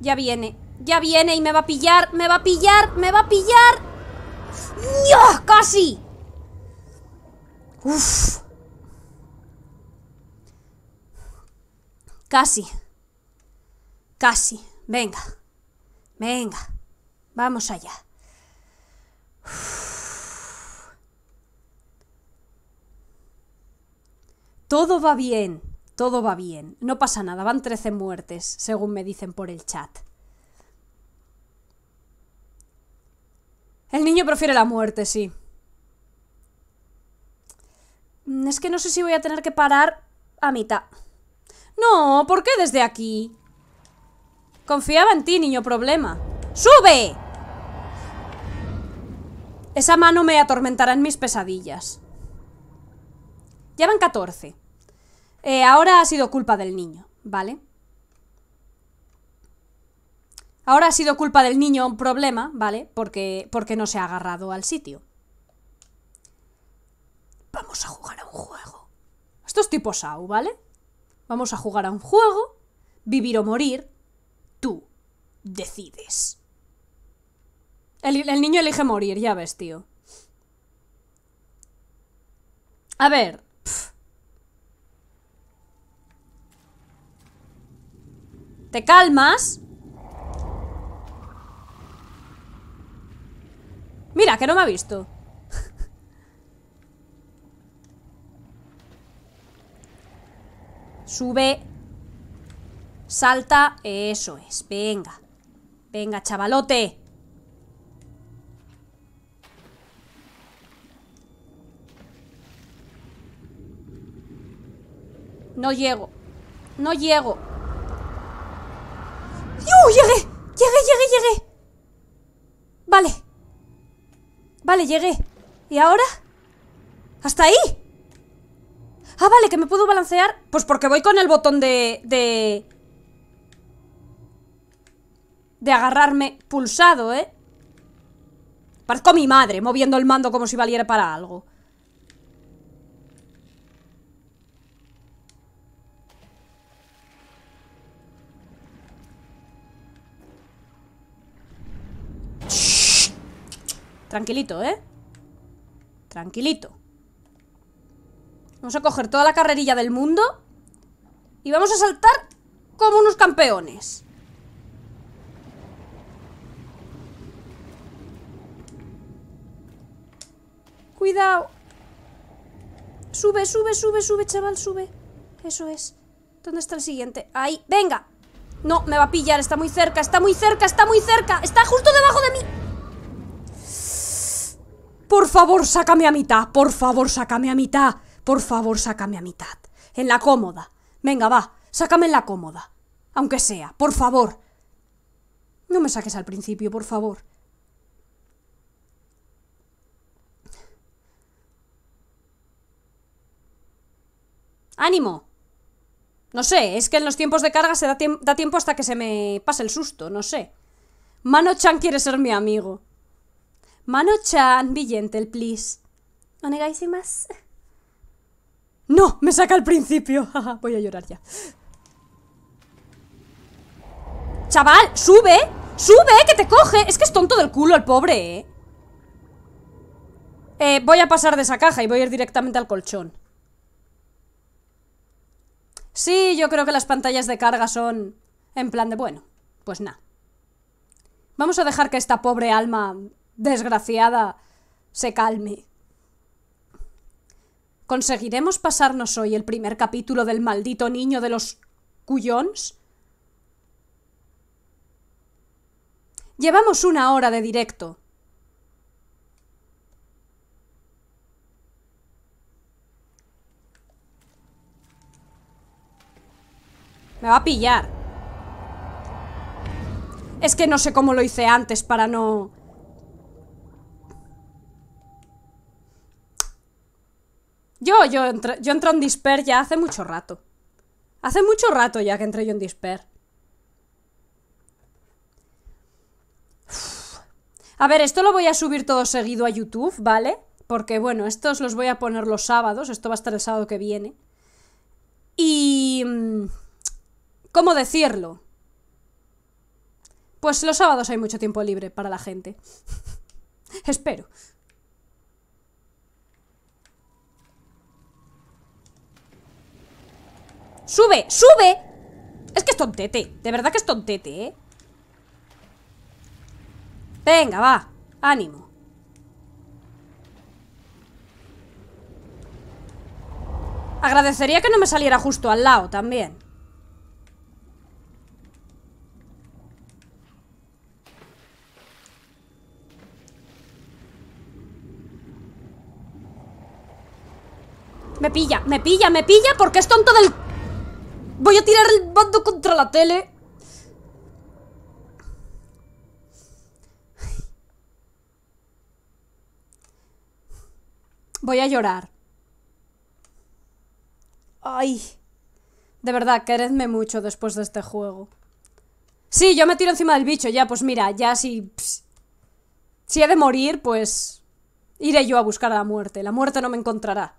Ya viene. Ya viene y me va a pillar. Me va a pillar. Me va a pillar. ¡No! ¡Casi! Uf. Casi. Casi. Venga. Venga. Vamos allá. Todo va bien, todo va bien. No pasa nada, van 13 muertes, según me dicen por el chat. El niño prefiere la muerte, sí. Mm, es que no sé si voy a tener que parar a mitad. No, ¿por qué desde aquí? Confiaba en ti, niño problema. ¡Sube! Esa mano me atormentará en mis pesadillas. Ya van 14. Eh, ahora ha sido culpa del niño, ¿vale? Ahora ha sido culpa del niño un problema, ¿vale? Porque, porque no se ha agarrado al sitio. Vamos a jugar a un juego. Esto es tipo ¿vale? Vamos a jugar a un juego, vivir o morir, tú decides. El, niño elige morir, ya ves, tío. A ver. Te calmas. Mira, que no me ha visto. Sube. Salta. Eso es. Venga. Venga, chavalote. No llego. No llego. ¡Yo! ¡Llegué! ¡Llegué, llegué, llegué! Vale. Vale, llegué. ¿Y ahora? ¡Hasta ahí! Ah, vale, que me puedo balancear. Pues porque voy con el botón de... de... De agarrarme pulsado, ¿eh? Parezco mi madre, moviendo el mando como si valiera para algo. Tranquilito, ¿eh? Tranquilito. Vamos a coger toda la carrerilla del mundo y vamos a saltar como unos campeones. Cuidado. Sube, sube, sube, sube, chaval, sube. Eso es. ¿Dónde está el siguiente? Ahí, venga. No, me va a pillar, está muy cerca, está muy cerca, está muy cerca. Está justo debajo de mí. Por favor, sácame a mitad. Por favor, sácame a mitad. Por favor, sácame a mitad. En la cómoda. Venga, va. Sácame en la cómoda. Aunque sea. Por favor. No me saques al principio, por favor. ¡Ánimo! No sé, es que en los tiempos de carga se da, tiempo hasta que se me pase el susto, no sé. Mano-chan quiere ser mi amigo. Mano-chan, gentle, please. No más? ¡No! ¡Me saca al principio! Voy a llorar ya. ¡Chaval! ¡Sube! ¡Sube! ¡Que te coge! Es que es tonto del culo el pobre, ¿eh? eh, voy a pasar de esa caja y voy a ir directamente al colchón. Sí, yo creo que las pantallas de carga son en plan de, bueno, pues nada. Vamos a dejar que esta pobre alma desgraciada se calme. ¿Conseguiremos pasarnos hoy el primer capítulo del maldito niño de los cuyons? Llevamos una hora de directo. Me va a pillar. Es que no sé cómo lo hice antes para no... Yo, yo, entro, yo en Disper ya hace mucho rato. Hace mucho rato ya que entré yo en Disper. A ver, esto lo voy a subir todo seguido a YouTube, ¿vale? Porque, bueno, estos los voy a poner los sábados. Esto va a estar el sábado que viene. Y... Mm, ¿Cómo decirlo? Pues los sábados hay mucho tiempo libre para la gente. Espero. ¡Sube! ¡Sube! Es que es tontete, de verdad que es tontete, ¿eh? Venga, va, ánimo Agradecería que no me saliera justo al lado también Me pilla, me pilla, me pilla porque es tonto del Voy a tirar el bando contra la tele. Voy a llorar. Ay. De verdad, queredme mucho después de este juego. Sí, yo me tiro encima del bicho, ya, pues mira, ya si... si he de morir, pues... Iré yo a buscar a la muerte. La muerte no me encontrará.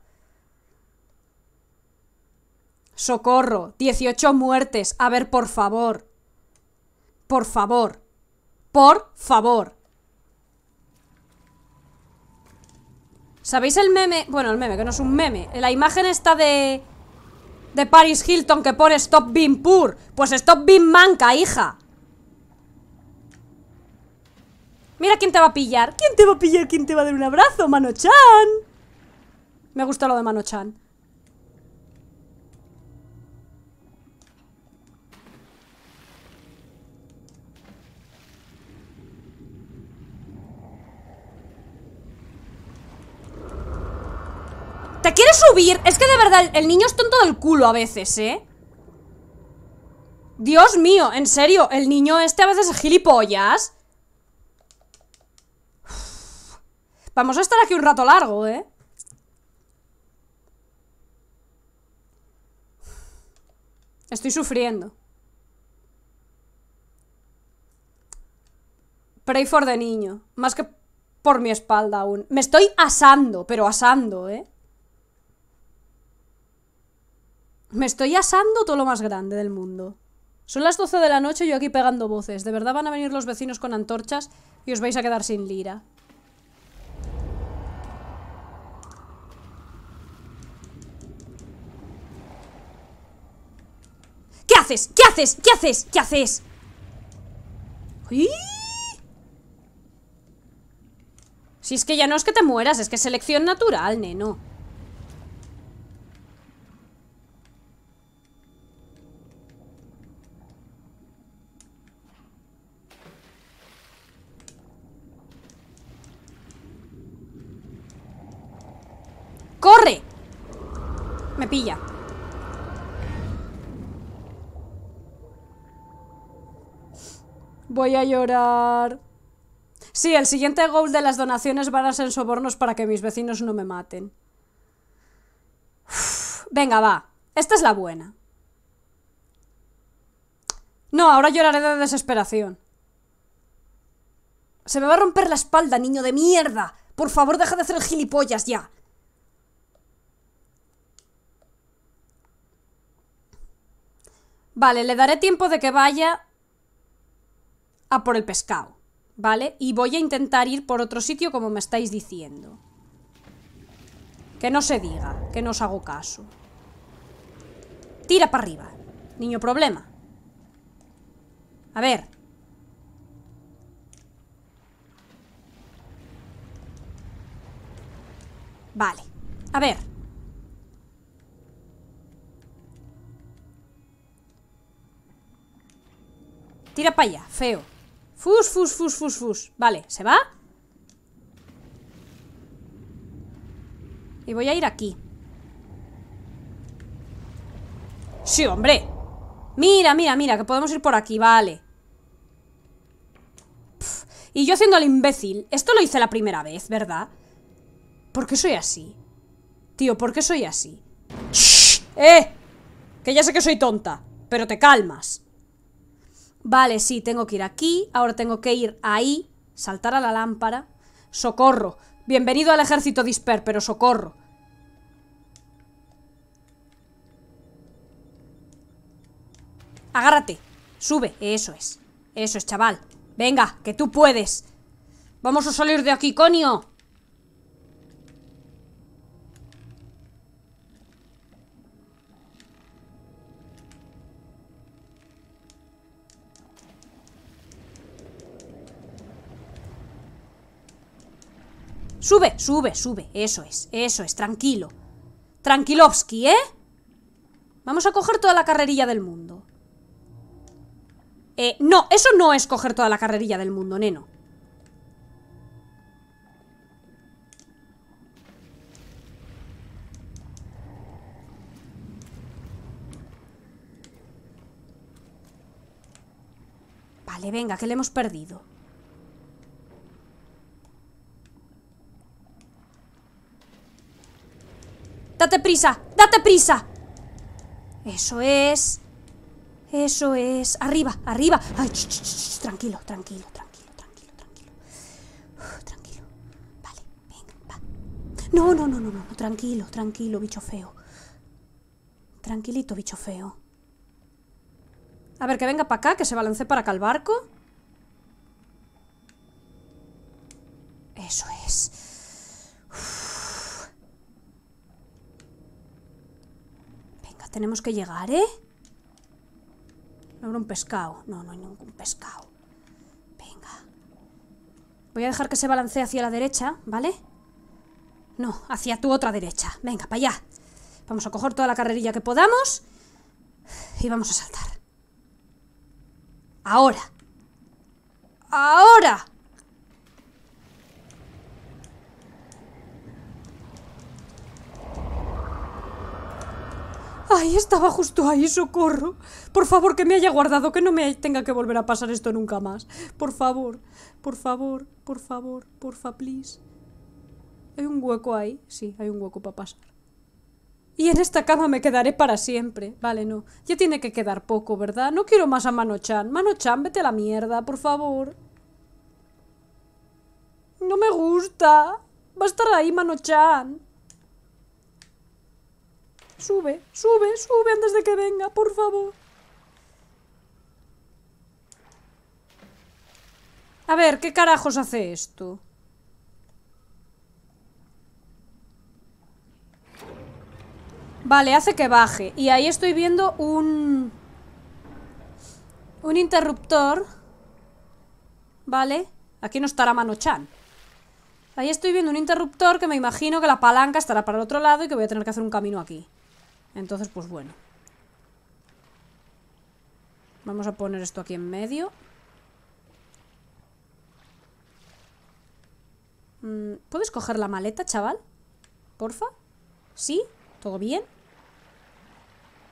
Socorro, 18 muertes. A ver, por favor. Por favor. Por favor. ¿Sabéis el meme? Bueno, el meme, que no es un meme. La imagen está de... De Paris Hilton que pone Stop being poor. Pues Stop being manca, hija. Mira quién te va a pillar. ¿Quién te va a pillar? ¿Quién te va a dar un abrazo, Mano-chan? Me gusta lo de Mano-chan. ¿Te quieres subir? Es que de verdad, el niño es tonto del culo a veces, ¿eh? Dios mío, en serio, el niño este a veces es gilipollas. Vamos a estar aquí un rato largo, ¿eh? Estoy sufriendo. Pray for the niño. Más que por mi espalda aún. Me estoy asando, pero asando, ¿eh? Me estoy asando todo lo más grande del mundo. Son las 12 de la noche y yo aquí pegando voces. De verdad van a venir los vecinos con antorchas y os vais a quedar sin lira. ¿Qué haces? ¿Qué haces? ¿Qué haces? ¿Qué haces? Sí. Si es que ya no es que te mueras, es que es selección natural, neno. Me pilla. Voy a llorar. Sí, el siguiente goal de las donaciones van a ser sobornos para que mis vecinos no me maten. venga, va. Esta es la buena. No, ahora lloraré de desesperación. Se me va a romper la espalda, niño de mierda. Por favor, deja de hacer gilipollas ya. Vale, le daré tiempo de que vaya a por el pescado, ¿vale? Y voy a intentar ir por otro sitio como me estáis diciendo. Que no se diga, que no os hago caso. Tira para arriba, niño problema. A ver. Vale, a ver. Tira para allá, feo. Fus, fus, fus, fus, fus. Vale, ¿se va? Y voy a ir aquí. Sí, hombre. Mira, mira, mira, que podemos ir por aquí, vale. y yo haciendo al imbécil. Esto lo hice la primera vez, ¿verdad? ¿Por qué soy así? Tío, ¿por qué soy así? ¡Eh! Que ya sé que soy tonta, pero te calmas. Vale, sí, tengo que ir aquí, ahora tengo que ir ahí, saltar a la lámpara. Socorro. Bienvenido al ejército disper, pero socorro. Agárrate. Sube. Eso es. Eso es, chaval. Venga, que tú puedes. Vamos a salir de aquí, coño. Sube, sube, sube. Eso es, eso es, tranquilo. Tranquilovsky, ¿eh? Vamos a coger toda la carrerilla del mundo. Eh, no, eso no es coger toda la carrerilla del mundo, neno. Vale, venga, que le hemos perdido. ¡Date prisa! ¡Date prisa! Eso es. Eso es. Arriba, arriba. tranquilo, tranquilo, tranquilo, tranquilo, tranquilo. tranquilo. Vale, venga, va. No, no, no, no, no. Tranquilo, tranquilo, bicho feo. Tranquilito, bicho feo. A ver, que venga para acá, que se balance para acá el barco. Eso es. Tenemos que llegar, ¿eh? No habrá un pescado. No, no hay ningún pescado. Venga. Voy a dejar que se balancee hacia la derecha, ¿vale? No, hacia tu otra derecha. Venga, para allá. Vamos a coger toda la carrerilla que podamos. Y vamos a saltar. Ahora. Ahora. ¡Ay, estaba justo ahí, socorro! Por favor, que me haya guardado, que no me tenga que volver a pasar esto nunca más. Por favor, por favor, por favor, porfa, please. ¿Hay un hueco ahí? Sí, hay un hueco para pasar. Y en esta cama me quedaré para siempre. Vale, no. Ya tiene que quedar poco, ¿verdad? No quiero más a Mano-chan. Mano-chan, vete a la mierda, por favor. No me gusta. Va a estar ahí, Mano-chan. Sube, sube, sube antes de que venga, por favor. A ver, ¿qué carajos hace esto? Vale, hace que baje. Y ahí estoy viendo un... Un interruptor. Vale. Aquí no estará mano Ahí estoy viendo un interruptor que me imagino que la palanca estará para el otro lado y que voy a tener que hacer un camino aquí. Entonces, pues bueno. Vamos a poner esto aquí en medio. Mm, ¿Puedes coger la maleta, chaval? Porfa. ¿Sí? ¿Todo bien?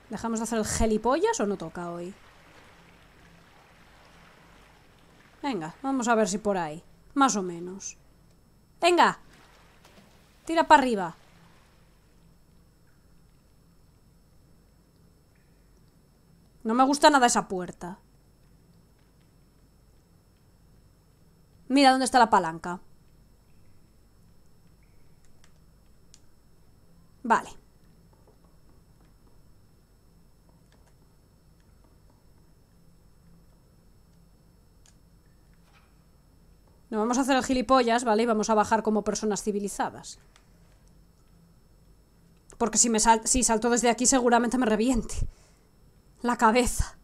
¿Dejamos de hacer el gelipollas o no toca hoy? Venga, vamos a ver si por ahí. Más o menos. ¡Venga! Tira para arriba. No me gusta nada esa puerta. Mira dónde está la palanca. Vale. No vamos a hacer el gilipollas, ¿vale? Y vamos a bajar como personas civilizadas. Porque si, me si salto desde aquí seguramente me reviente la cabeza.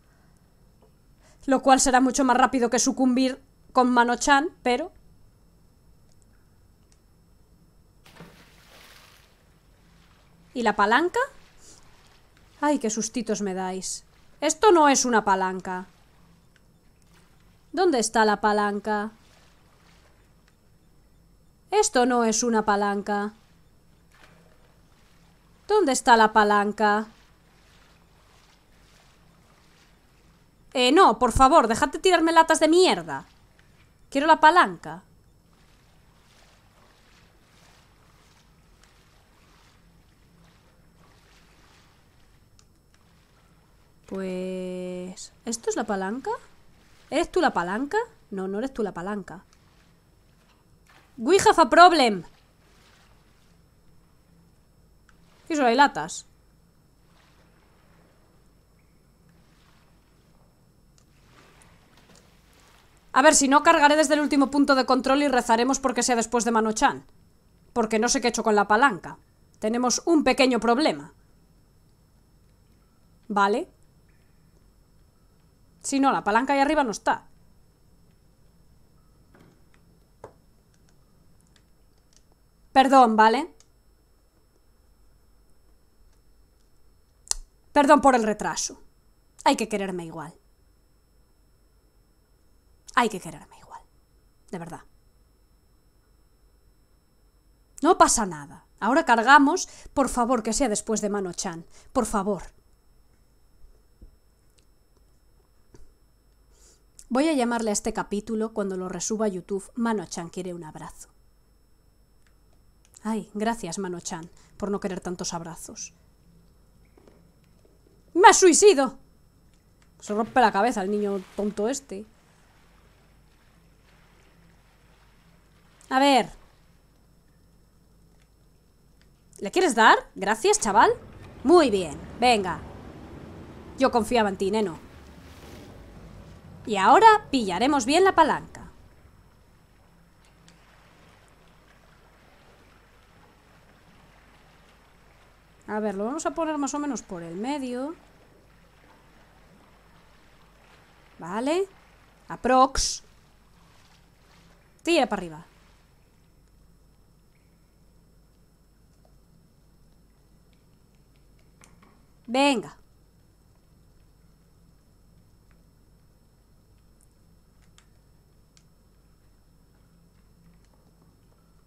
Lo cual será mucho más rápido que sucumbir con Mano-chan, pero... ¿Y la palanca? Ay, qué sustitos me dais. Esto no es una palanca. ¿Dónde está la palanca? Esto no es una palanca. ¿Dónde está la palanca? Eh, no, por favor, dejad de tirarme latas de mierda. Quiero la palanca. Pues... ¿Esto es la palanca? ¿Eres tú la palanca? No, no eres tú la palanca. We have a problem. ¿Qué son? Hay latas. A ver, si no, cargaré desde el último punto de control y rezaremos porque sea después de Manochan. Porque no sé qué he hecho con la palanca. Tenemos un pequeño problema. Vale. Si no, la palanca ahí arriba no está. Perdón, ¿vale? Perdón por el retraso. Hay que quererme igual hay que quererme igual. De verdad. No pasa nada. Ahora cargamos, por favor, que sea después de Mano Chan. Por favor. Voy a llamarle a este capítulo cuando lo resuba a YouTube. Mano Chan quiere un abrazo. Ay, gracias, Mano Chan, por no querer tantos abrazos. ¡Me ha suicido! Se rompe la cabeza el niño tonto este. A ver. ¿Le quieres dar? Gracias, chaval. Muy bien, venga. Yo confiaba en ti, neno. Y ahora pillaremos bien la palanca. A ver, lo vamos a poner más o menos por el medio. Vale. Aprox. Tira para arriba. Venga.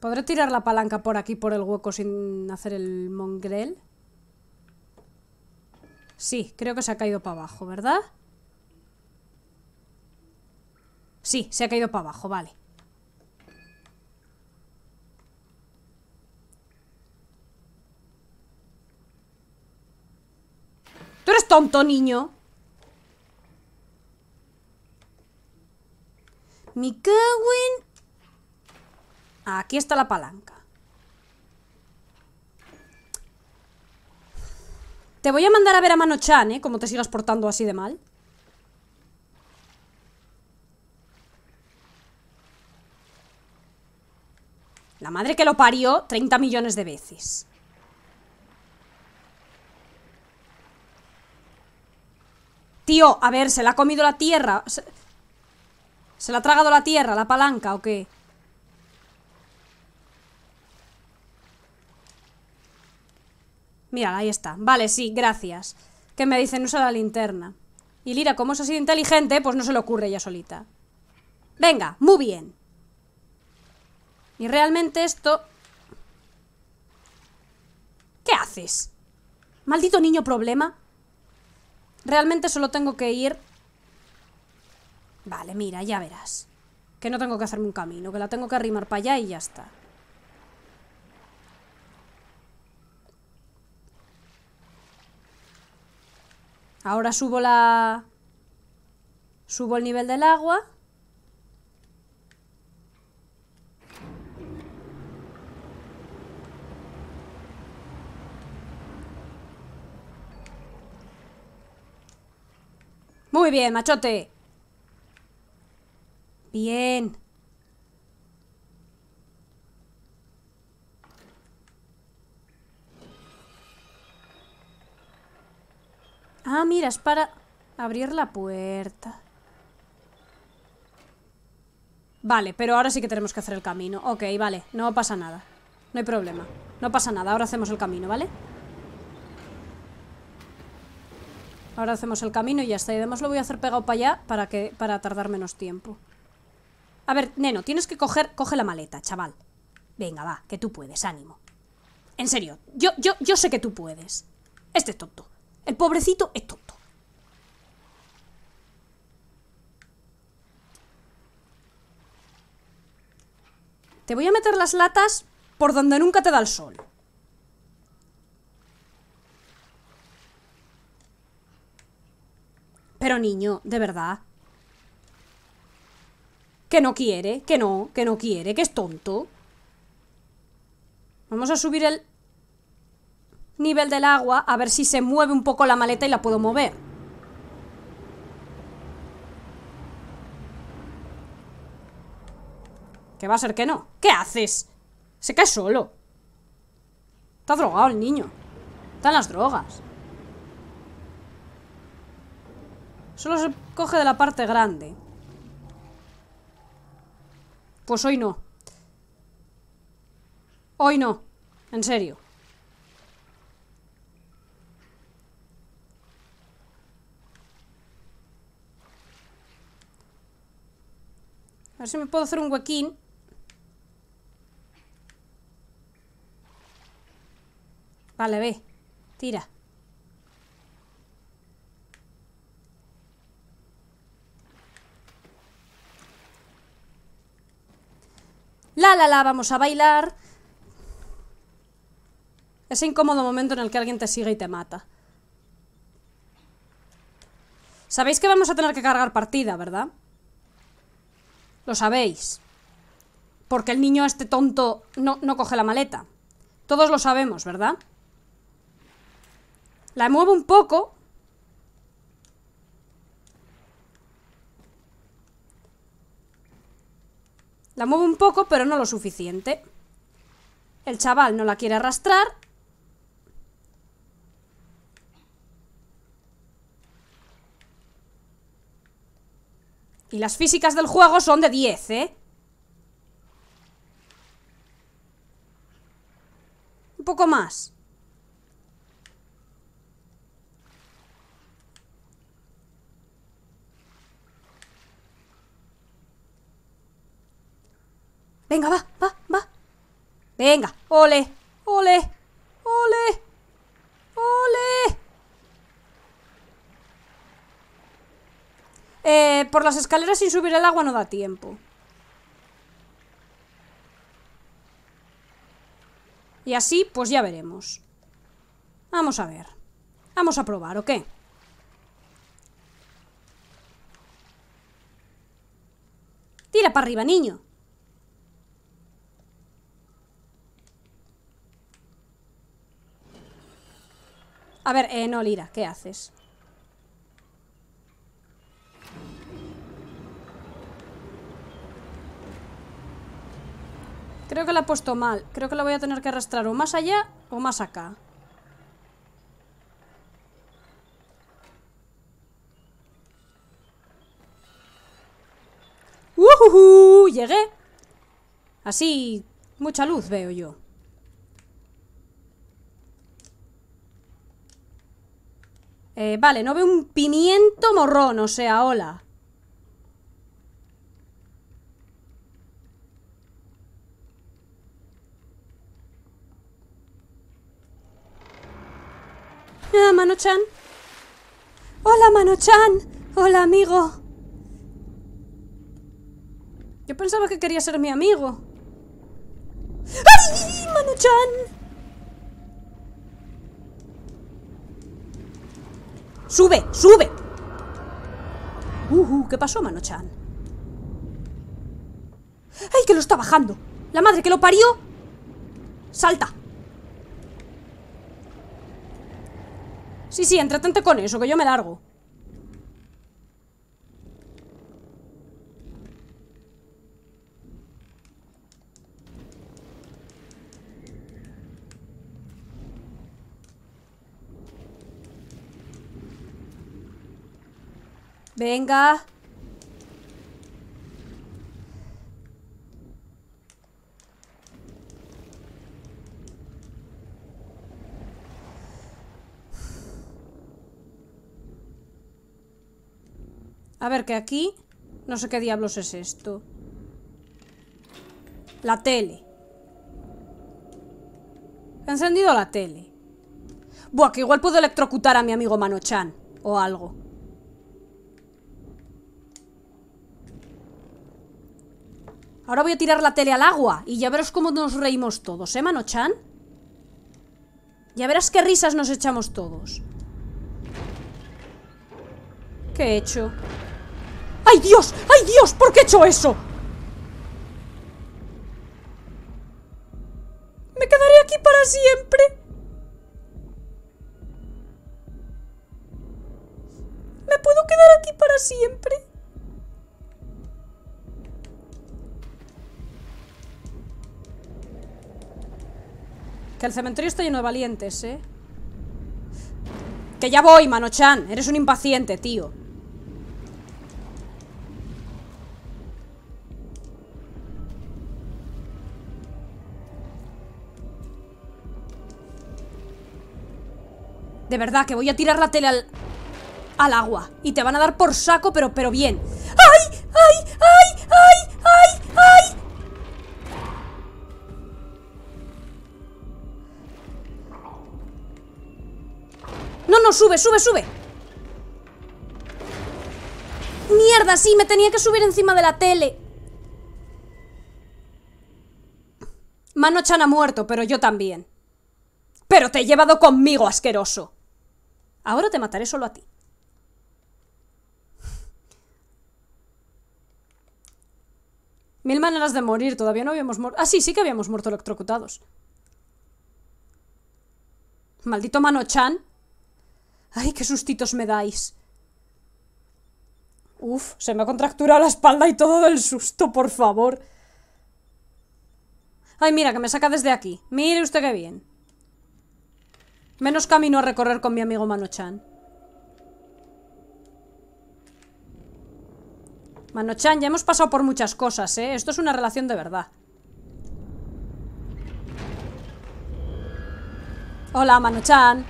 ¿Podré tirar la palanca por aquí, por el hueco, sin hacer el mongrel? Sí, creo que se ha caído para abajo, ¿verdad? Sí, se ha caído para abajo, vale. eres tonto, niño. Mi ah, Aquí está la palanca. Te voy a mandar a ver a Mano-chan, ¿eh? Como te sigas portando así de mal. La madre que lo parió 30 millones de veces. a ver, ¿se la ha comido la tierra? ¿Se, la ha tragado la tierra, la palanca o qué? Mira, ahí está. Vale, sí, gracias. ¿Qué me dicen, usa la linterna. Y Lira, como es ha de inteligente, pues no se le ocurre ella solita. Venga, muy bien. Y realmente esto... ¿Qué haces? Maldito niño problema. Realmente solo tengo que ir... Vale, mira, ya verás. Que no tengo que hacerme un camino, que la tengo que arrimar para allá y ya está. Ahora subo la... Subo el nivel del agua. Muy bien, machote. Bien. Ah, mira, es para abrir la puerta. Vale, pero ahora sí que tenemos que hacer el camino. Ok, vale, no pasa nada. No hay problema. No pasa nada, ahora hacemos el camino, ¿vale? vale Ahora hacemos el camino y ya está. Y además lo voy a hacer pegado para allá para, que, para tardar menos tiempo. A ver, Neno, tienes que coger... Coge la maleta, chaval. Venga, va, que tú puedes, ánimo. En serio, yo, yo, yo sé que tú puedes. Este es tonto. El pobrecito es tonto. Te voy a meter las latas por donde nunca te da el sol. Pero niño, de verdad. Que no quiere, que no, que no quiere, que es tonto. Vamos a subir el nivel del agua a ver si se mueve un poco la maleta y la puedo mover. Que va a ser que no. ¿Qué haces? Se cae solo. Está drogado el niño. Están las drogas. Solo se coge de la parte grande. Pues hoy no. Hoy no. En serio. A ver si me puedo hacer un huequín. Vale, ve. Tira. La la la, vamos a bailar. Ese incómodo momento en el que alguien te sigue y te mata. Sabéis que vamos a tener que cargar partida, ¿verdad? Lo sabéis. Porque el niño este tonto no, no coge la maleta. Todos lo sabemos, ¿verdad? La muevo un poco La mueve un poco, pero no lo suficiente. El chaval no la quiere arrastrar. Y las físicas del juego son de 10, ¿eh? Un poco más. Venga, va, va, va. Venga, ole, ole, ole, ole. Eh, por las escaleras sin subir el agua no da tiempo. Y así, pues ya veremos. Vamos a ver. Vamos a probar, ¿o qué? Tira para arriba, niño. A ver, eh, no, Lira, ¿qué haces? Creo que la he puesto mal. Creo que la voy a tener que arrastrar o más allá o más acá. ¡Uhuhu! Llegué. Así, mucha luz veo yo. Eh, vale, no veo un pimiento morrón, o sea, hola. Ah, Mano-chan. Hola, Mano-chan. Hola, amigo. Yo pensaba que quería ser mi amigo. ¡Ay, Mano-chan! ¡Sube! ¡Sube! Uh, ¿Qué pasó, mano ¡Ay, que lo está bajando! ¡La madre que lo parió! ¡Salta! Sí, sí, entretente con eso, que yo me largo Venga. A ver, que aquí... No sé qué diablos es esto. La tele. He encendido la tele. Buah, que igual puedo electrocutar a mi amigo Manochan. O algo. Ahora voy a tirar la tele al agua y ya verás cómo nos reímos todos, ¿eh, Ya verás qué risas nos echamos todos. ¿Qué he hecho? ¡Ay, Dios! ¡Ay, Dios! ¿Por qué he hecho eso? Me quedaré aquí para siempre. Me puedo quedar aquí para siempre. Que el cementerio está lleno de valientes, ¿eh? Que ya voy, Manochan. Eres un impaciente, tío. De verdad, que voy a tirar la tele al... al agua. Y te van a dar por saco, pero, pero bien. sube, sube, sube Mierda, sí, me tenía que subir encima de la tele Mano Chan ha muerto, pero yo también Pero te he llevado conmigo, asqueroso Ahora te mataré solo a ti Mil maneras de morir, todavía no habíamos muerto. Ah, sí, sí que habíamos muerto electrocutados. Maldito Mano-chan. ¡Ay, qué sustitos me dais! Uf, se me ha contracturado la espalda y todo del susto, por favor. Ay, mira, que me saca desde aquí. Mire usted qué bien. Menos camino a recorrer con mi amigo Manochan. Manochan, ya hemos pasado por muchas cosas, ¿eh? Esto es una relación de verdad. Hola, Manochan.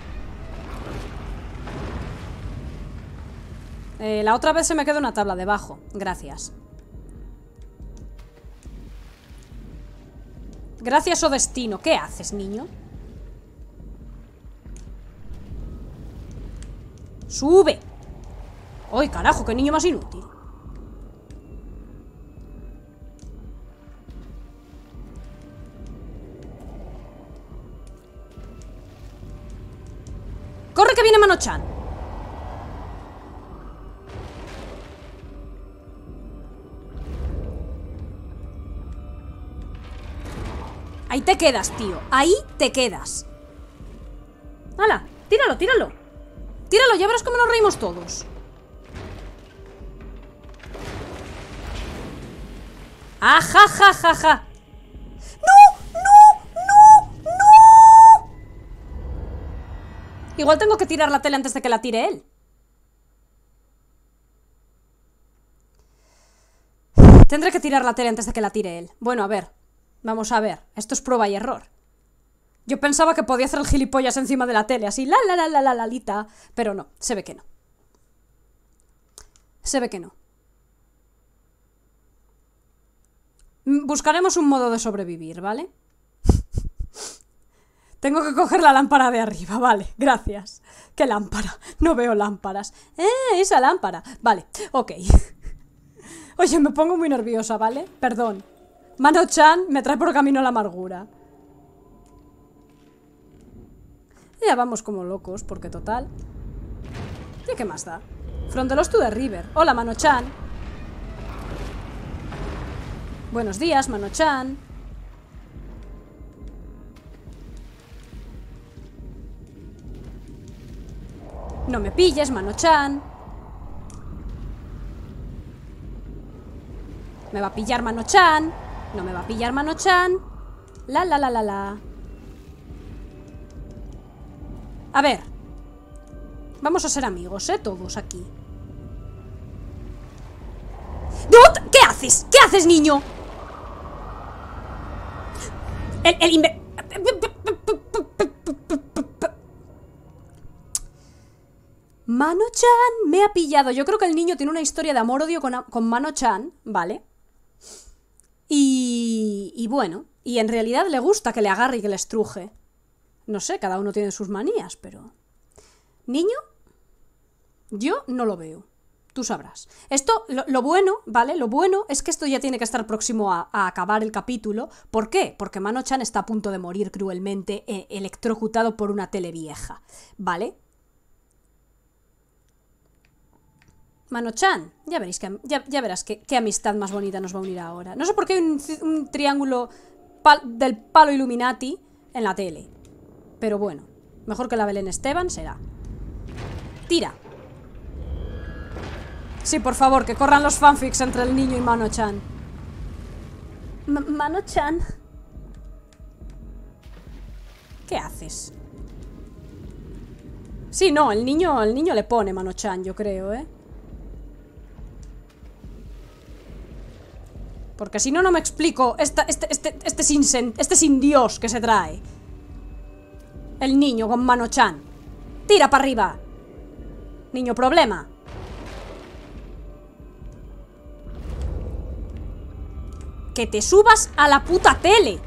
Eh, la otra vez se me queda una tabla debajo. Gracias. Gracias o oh destino. ¿Qué haces, niño? ¡Sube! ¡Ay, carajo! ¡Qué niño más inútil! ¡Corre que viene Manochan! Ahí te quedas, tío. Ahí te quedas. ¡Hala! ¡Tíralo, tíralo! ¡Tíralo! Ya verás cómo nos reímos todos. ja Ja, ja! ¡No! ¡No! ¡No! ¡No! Igual tengo que tirar la tele antes de que la tire él. Tendré que tirar la tele antes de que la tire él. Bueno, a ver. Vamos a ver, esto es prueba y error. Yo pensaba que podía hacer el gilipollas encima de la tele, así la la la la la lita, pero no, se ve que no. Se ve que no. Mm, buscaremos un modo de sobrevivir, ¿vale? Tengo que coger la lámpara de arriba, vale, gracias. ¿Qué lámpara? No veo lámparas. ¡Eh, esa lámpara! Vale, ok. Oye, me pongo muy nerviosa, ¿vale? Perdón. Mano Chan me trae por camino la amargura. ya vamos como locos, porque total. ¿Y qué más da? Frontelos tú de River. Hola, Mano Chan. Buenos días, Mano Chan. No me pilles, Mano-chan. Me va a pillar Mano-chan. No me va a pillar Mano-chan. La, la, la, la, la. A ver. Vamos a ser amigos, ¿eh? Todos aquí. ¿Qué haces? ¿Qué haces, niño? El, el Mano-chan me ha pillado. Yo creo que el niño tiene una historia de amor-odio con, con Mano-chan, ¿vale? Y, y bueno, y en realidad le gusta que le agarre y que le estruje. No sé, cada uno tiene sus manías, pero... Niño, yo no lo veo. Tú sabrás. Esto, lo, bueno, ¿vale? Lo bueno es que esto ya tiene que estar próximo a, acabar el capítulo. ¿Por qué? Porque Mano-chan está a punto de morir cruelmente eh, electrocutado por una tele vieja, ¿vale? Mano-chan, ya, veréis que, ya, verás qué, amistad más bonita nos va a unir ahora. No sé por qué hay un, triángulo del palo Illuminati en la tele. Pero bueno, mejor que la Belén Esteban será. Tira. Sí, por favor, que corran los fanfics entre el niño y Mano-chan. Mano-chan. ¿Qué haces? Sí, no, el niño, el niño le pone Mano-chan, yo creo, ¿eh? Porque si no, no me explico este, este, este, sin, este sin Dios que se trae. El niño con mano chan. ¡Tira para arriba! Niño problema. ¡Que te subas a la puta tele!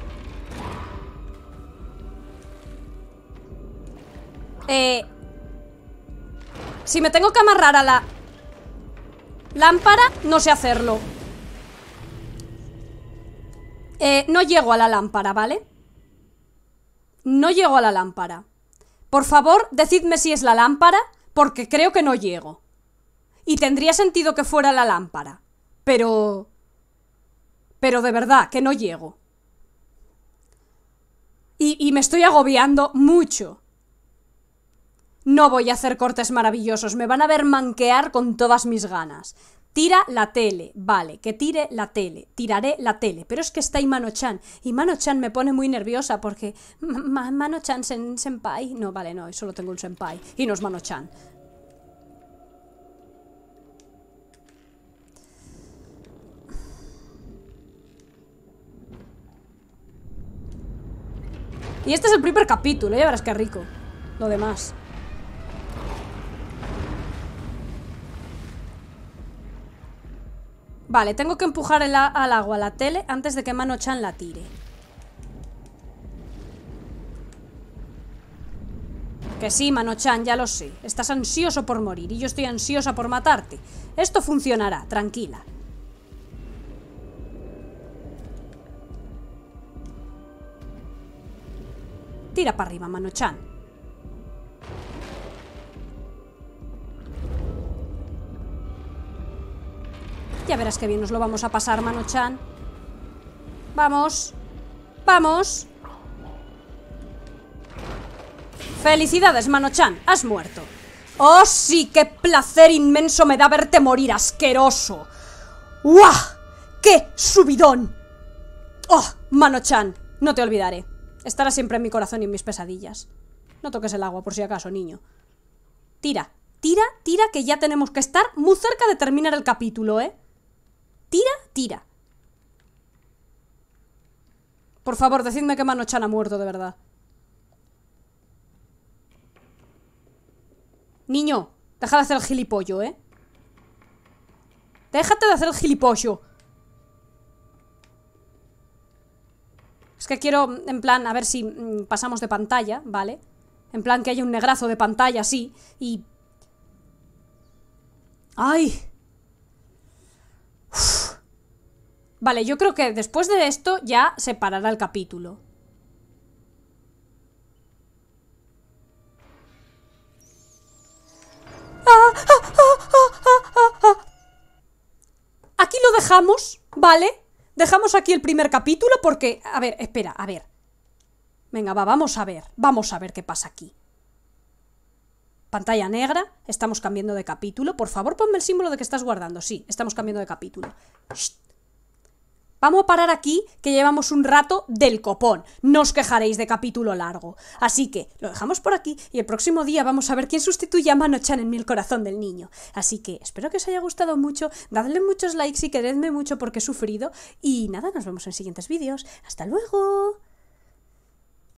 Eh... Si me tengo que amarrar a la... Lámpara, no sé hacerlo. Eh, no llego a la lámpara, ¿vale? No llego a la lámpara. Por favor, decidme si es la lámpara, porque creo que no llego. Y tendría sentido que fuera la lámpara. Pero... Pero de verdad, que no llego. y, me estoy agobiando mucho. No voy a hacer cortes maravillosos, me van a ver manquear con todas mis ganas. Tira la tele, vale, que tire la tele, tiraré la tele, pero es que está Imano-chan, Imano-chan me pone muy nerviosa porque Mano-chan senpai, no, vale, no, solo tengo un senpai, y no es imano chan Y este es el primer capítulo, ya verás qué rico, lo demás. Vale, tengo que empujar el al agua la tele antes de que Mano Chan la tire. Que sí, Mano Chan, ya lo sé. Estás ansioso por morir y yo estoy ansiosa por matarte. Esto funcionará, tranquila. Tira para arriba, Mano Chan. Ya verás que bien nos lo vamos a pasar, Mano-chan. Vamos. Vamos. Felicidades, Mano-chan. Has muerto. ¡Oh, sí! ¡Qué placer inmenso me da verte morir, asqueroso! ¡Uah! ¡Qué subidón! ¡Oh, Mano-chan! No te olvidaré. Estará siempre en mi corazón y en mis pesadillas. No toques el agua, por si acaso, niño. Tira, tira, tira, que ya tenemos que estar muy cerca de terminar el capítulo, ¿eh? tira, tira. Por favor, decidme que Manochan ha muerto de verdad. Niño, deja de hacer el gilipollo, ¿eh? Déjate de hacer el gilipollo. Es que quiero, en plan, a ver si mm, pasamos de pantalla, ¿vale? En plan que haya un negrazo de pantalla así y... ¡Ay! Uf. Vale, yo creo que después de esto ya se parará el capítulo. Aquí lo dejamos, ¿vale? Dejamos aquí el primer capítulo porque... A ver, espera, a ver. Venga, va, vamos a ver. Vamos a ver qué pasa aquí. Pantalla negra, estamos cambiando de capítulo. Por favor, ponme el símbolo de que estás guardando. Sí, estamos cambiando de capítulo. Shh. Vamos a parar aquí, que llevamos un rato del copón. No os quejaréis de capítulo largo. Así que lo dejamos por aquí y el próximo día vamos a ver quién sustituye a Chan en el corazón del niño. Así que espero que os haya gustado mucho, dadle muchos likes y queredme mucho porque he sufrido. Y nada, nos vemos en siguientes vídeos. ¡Hasta luego!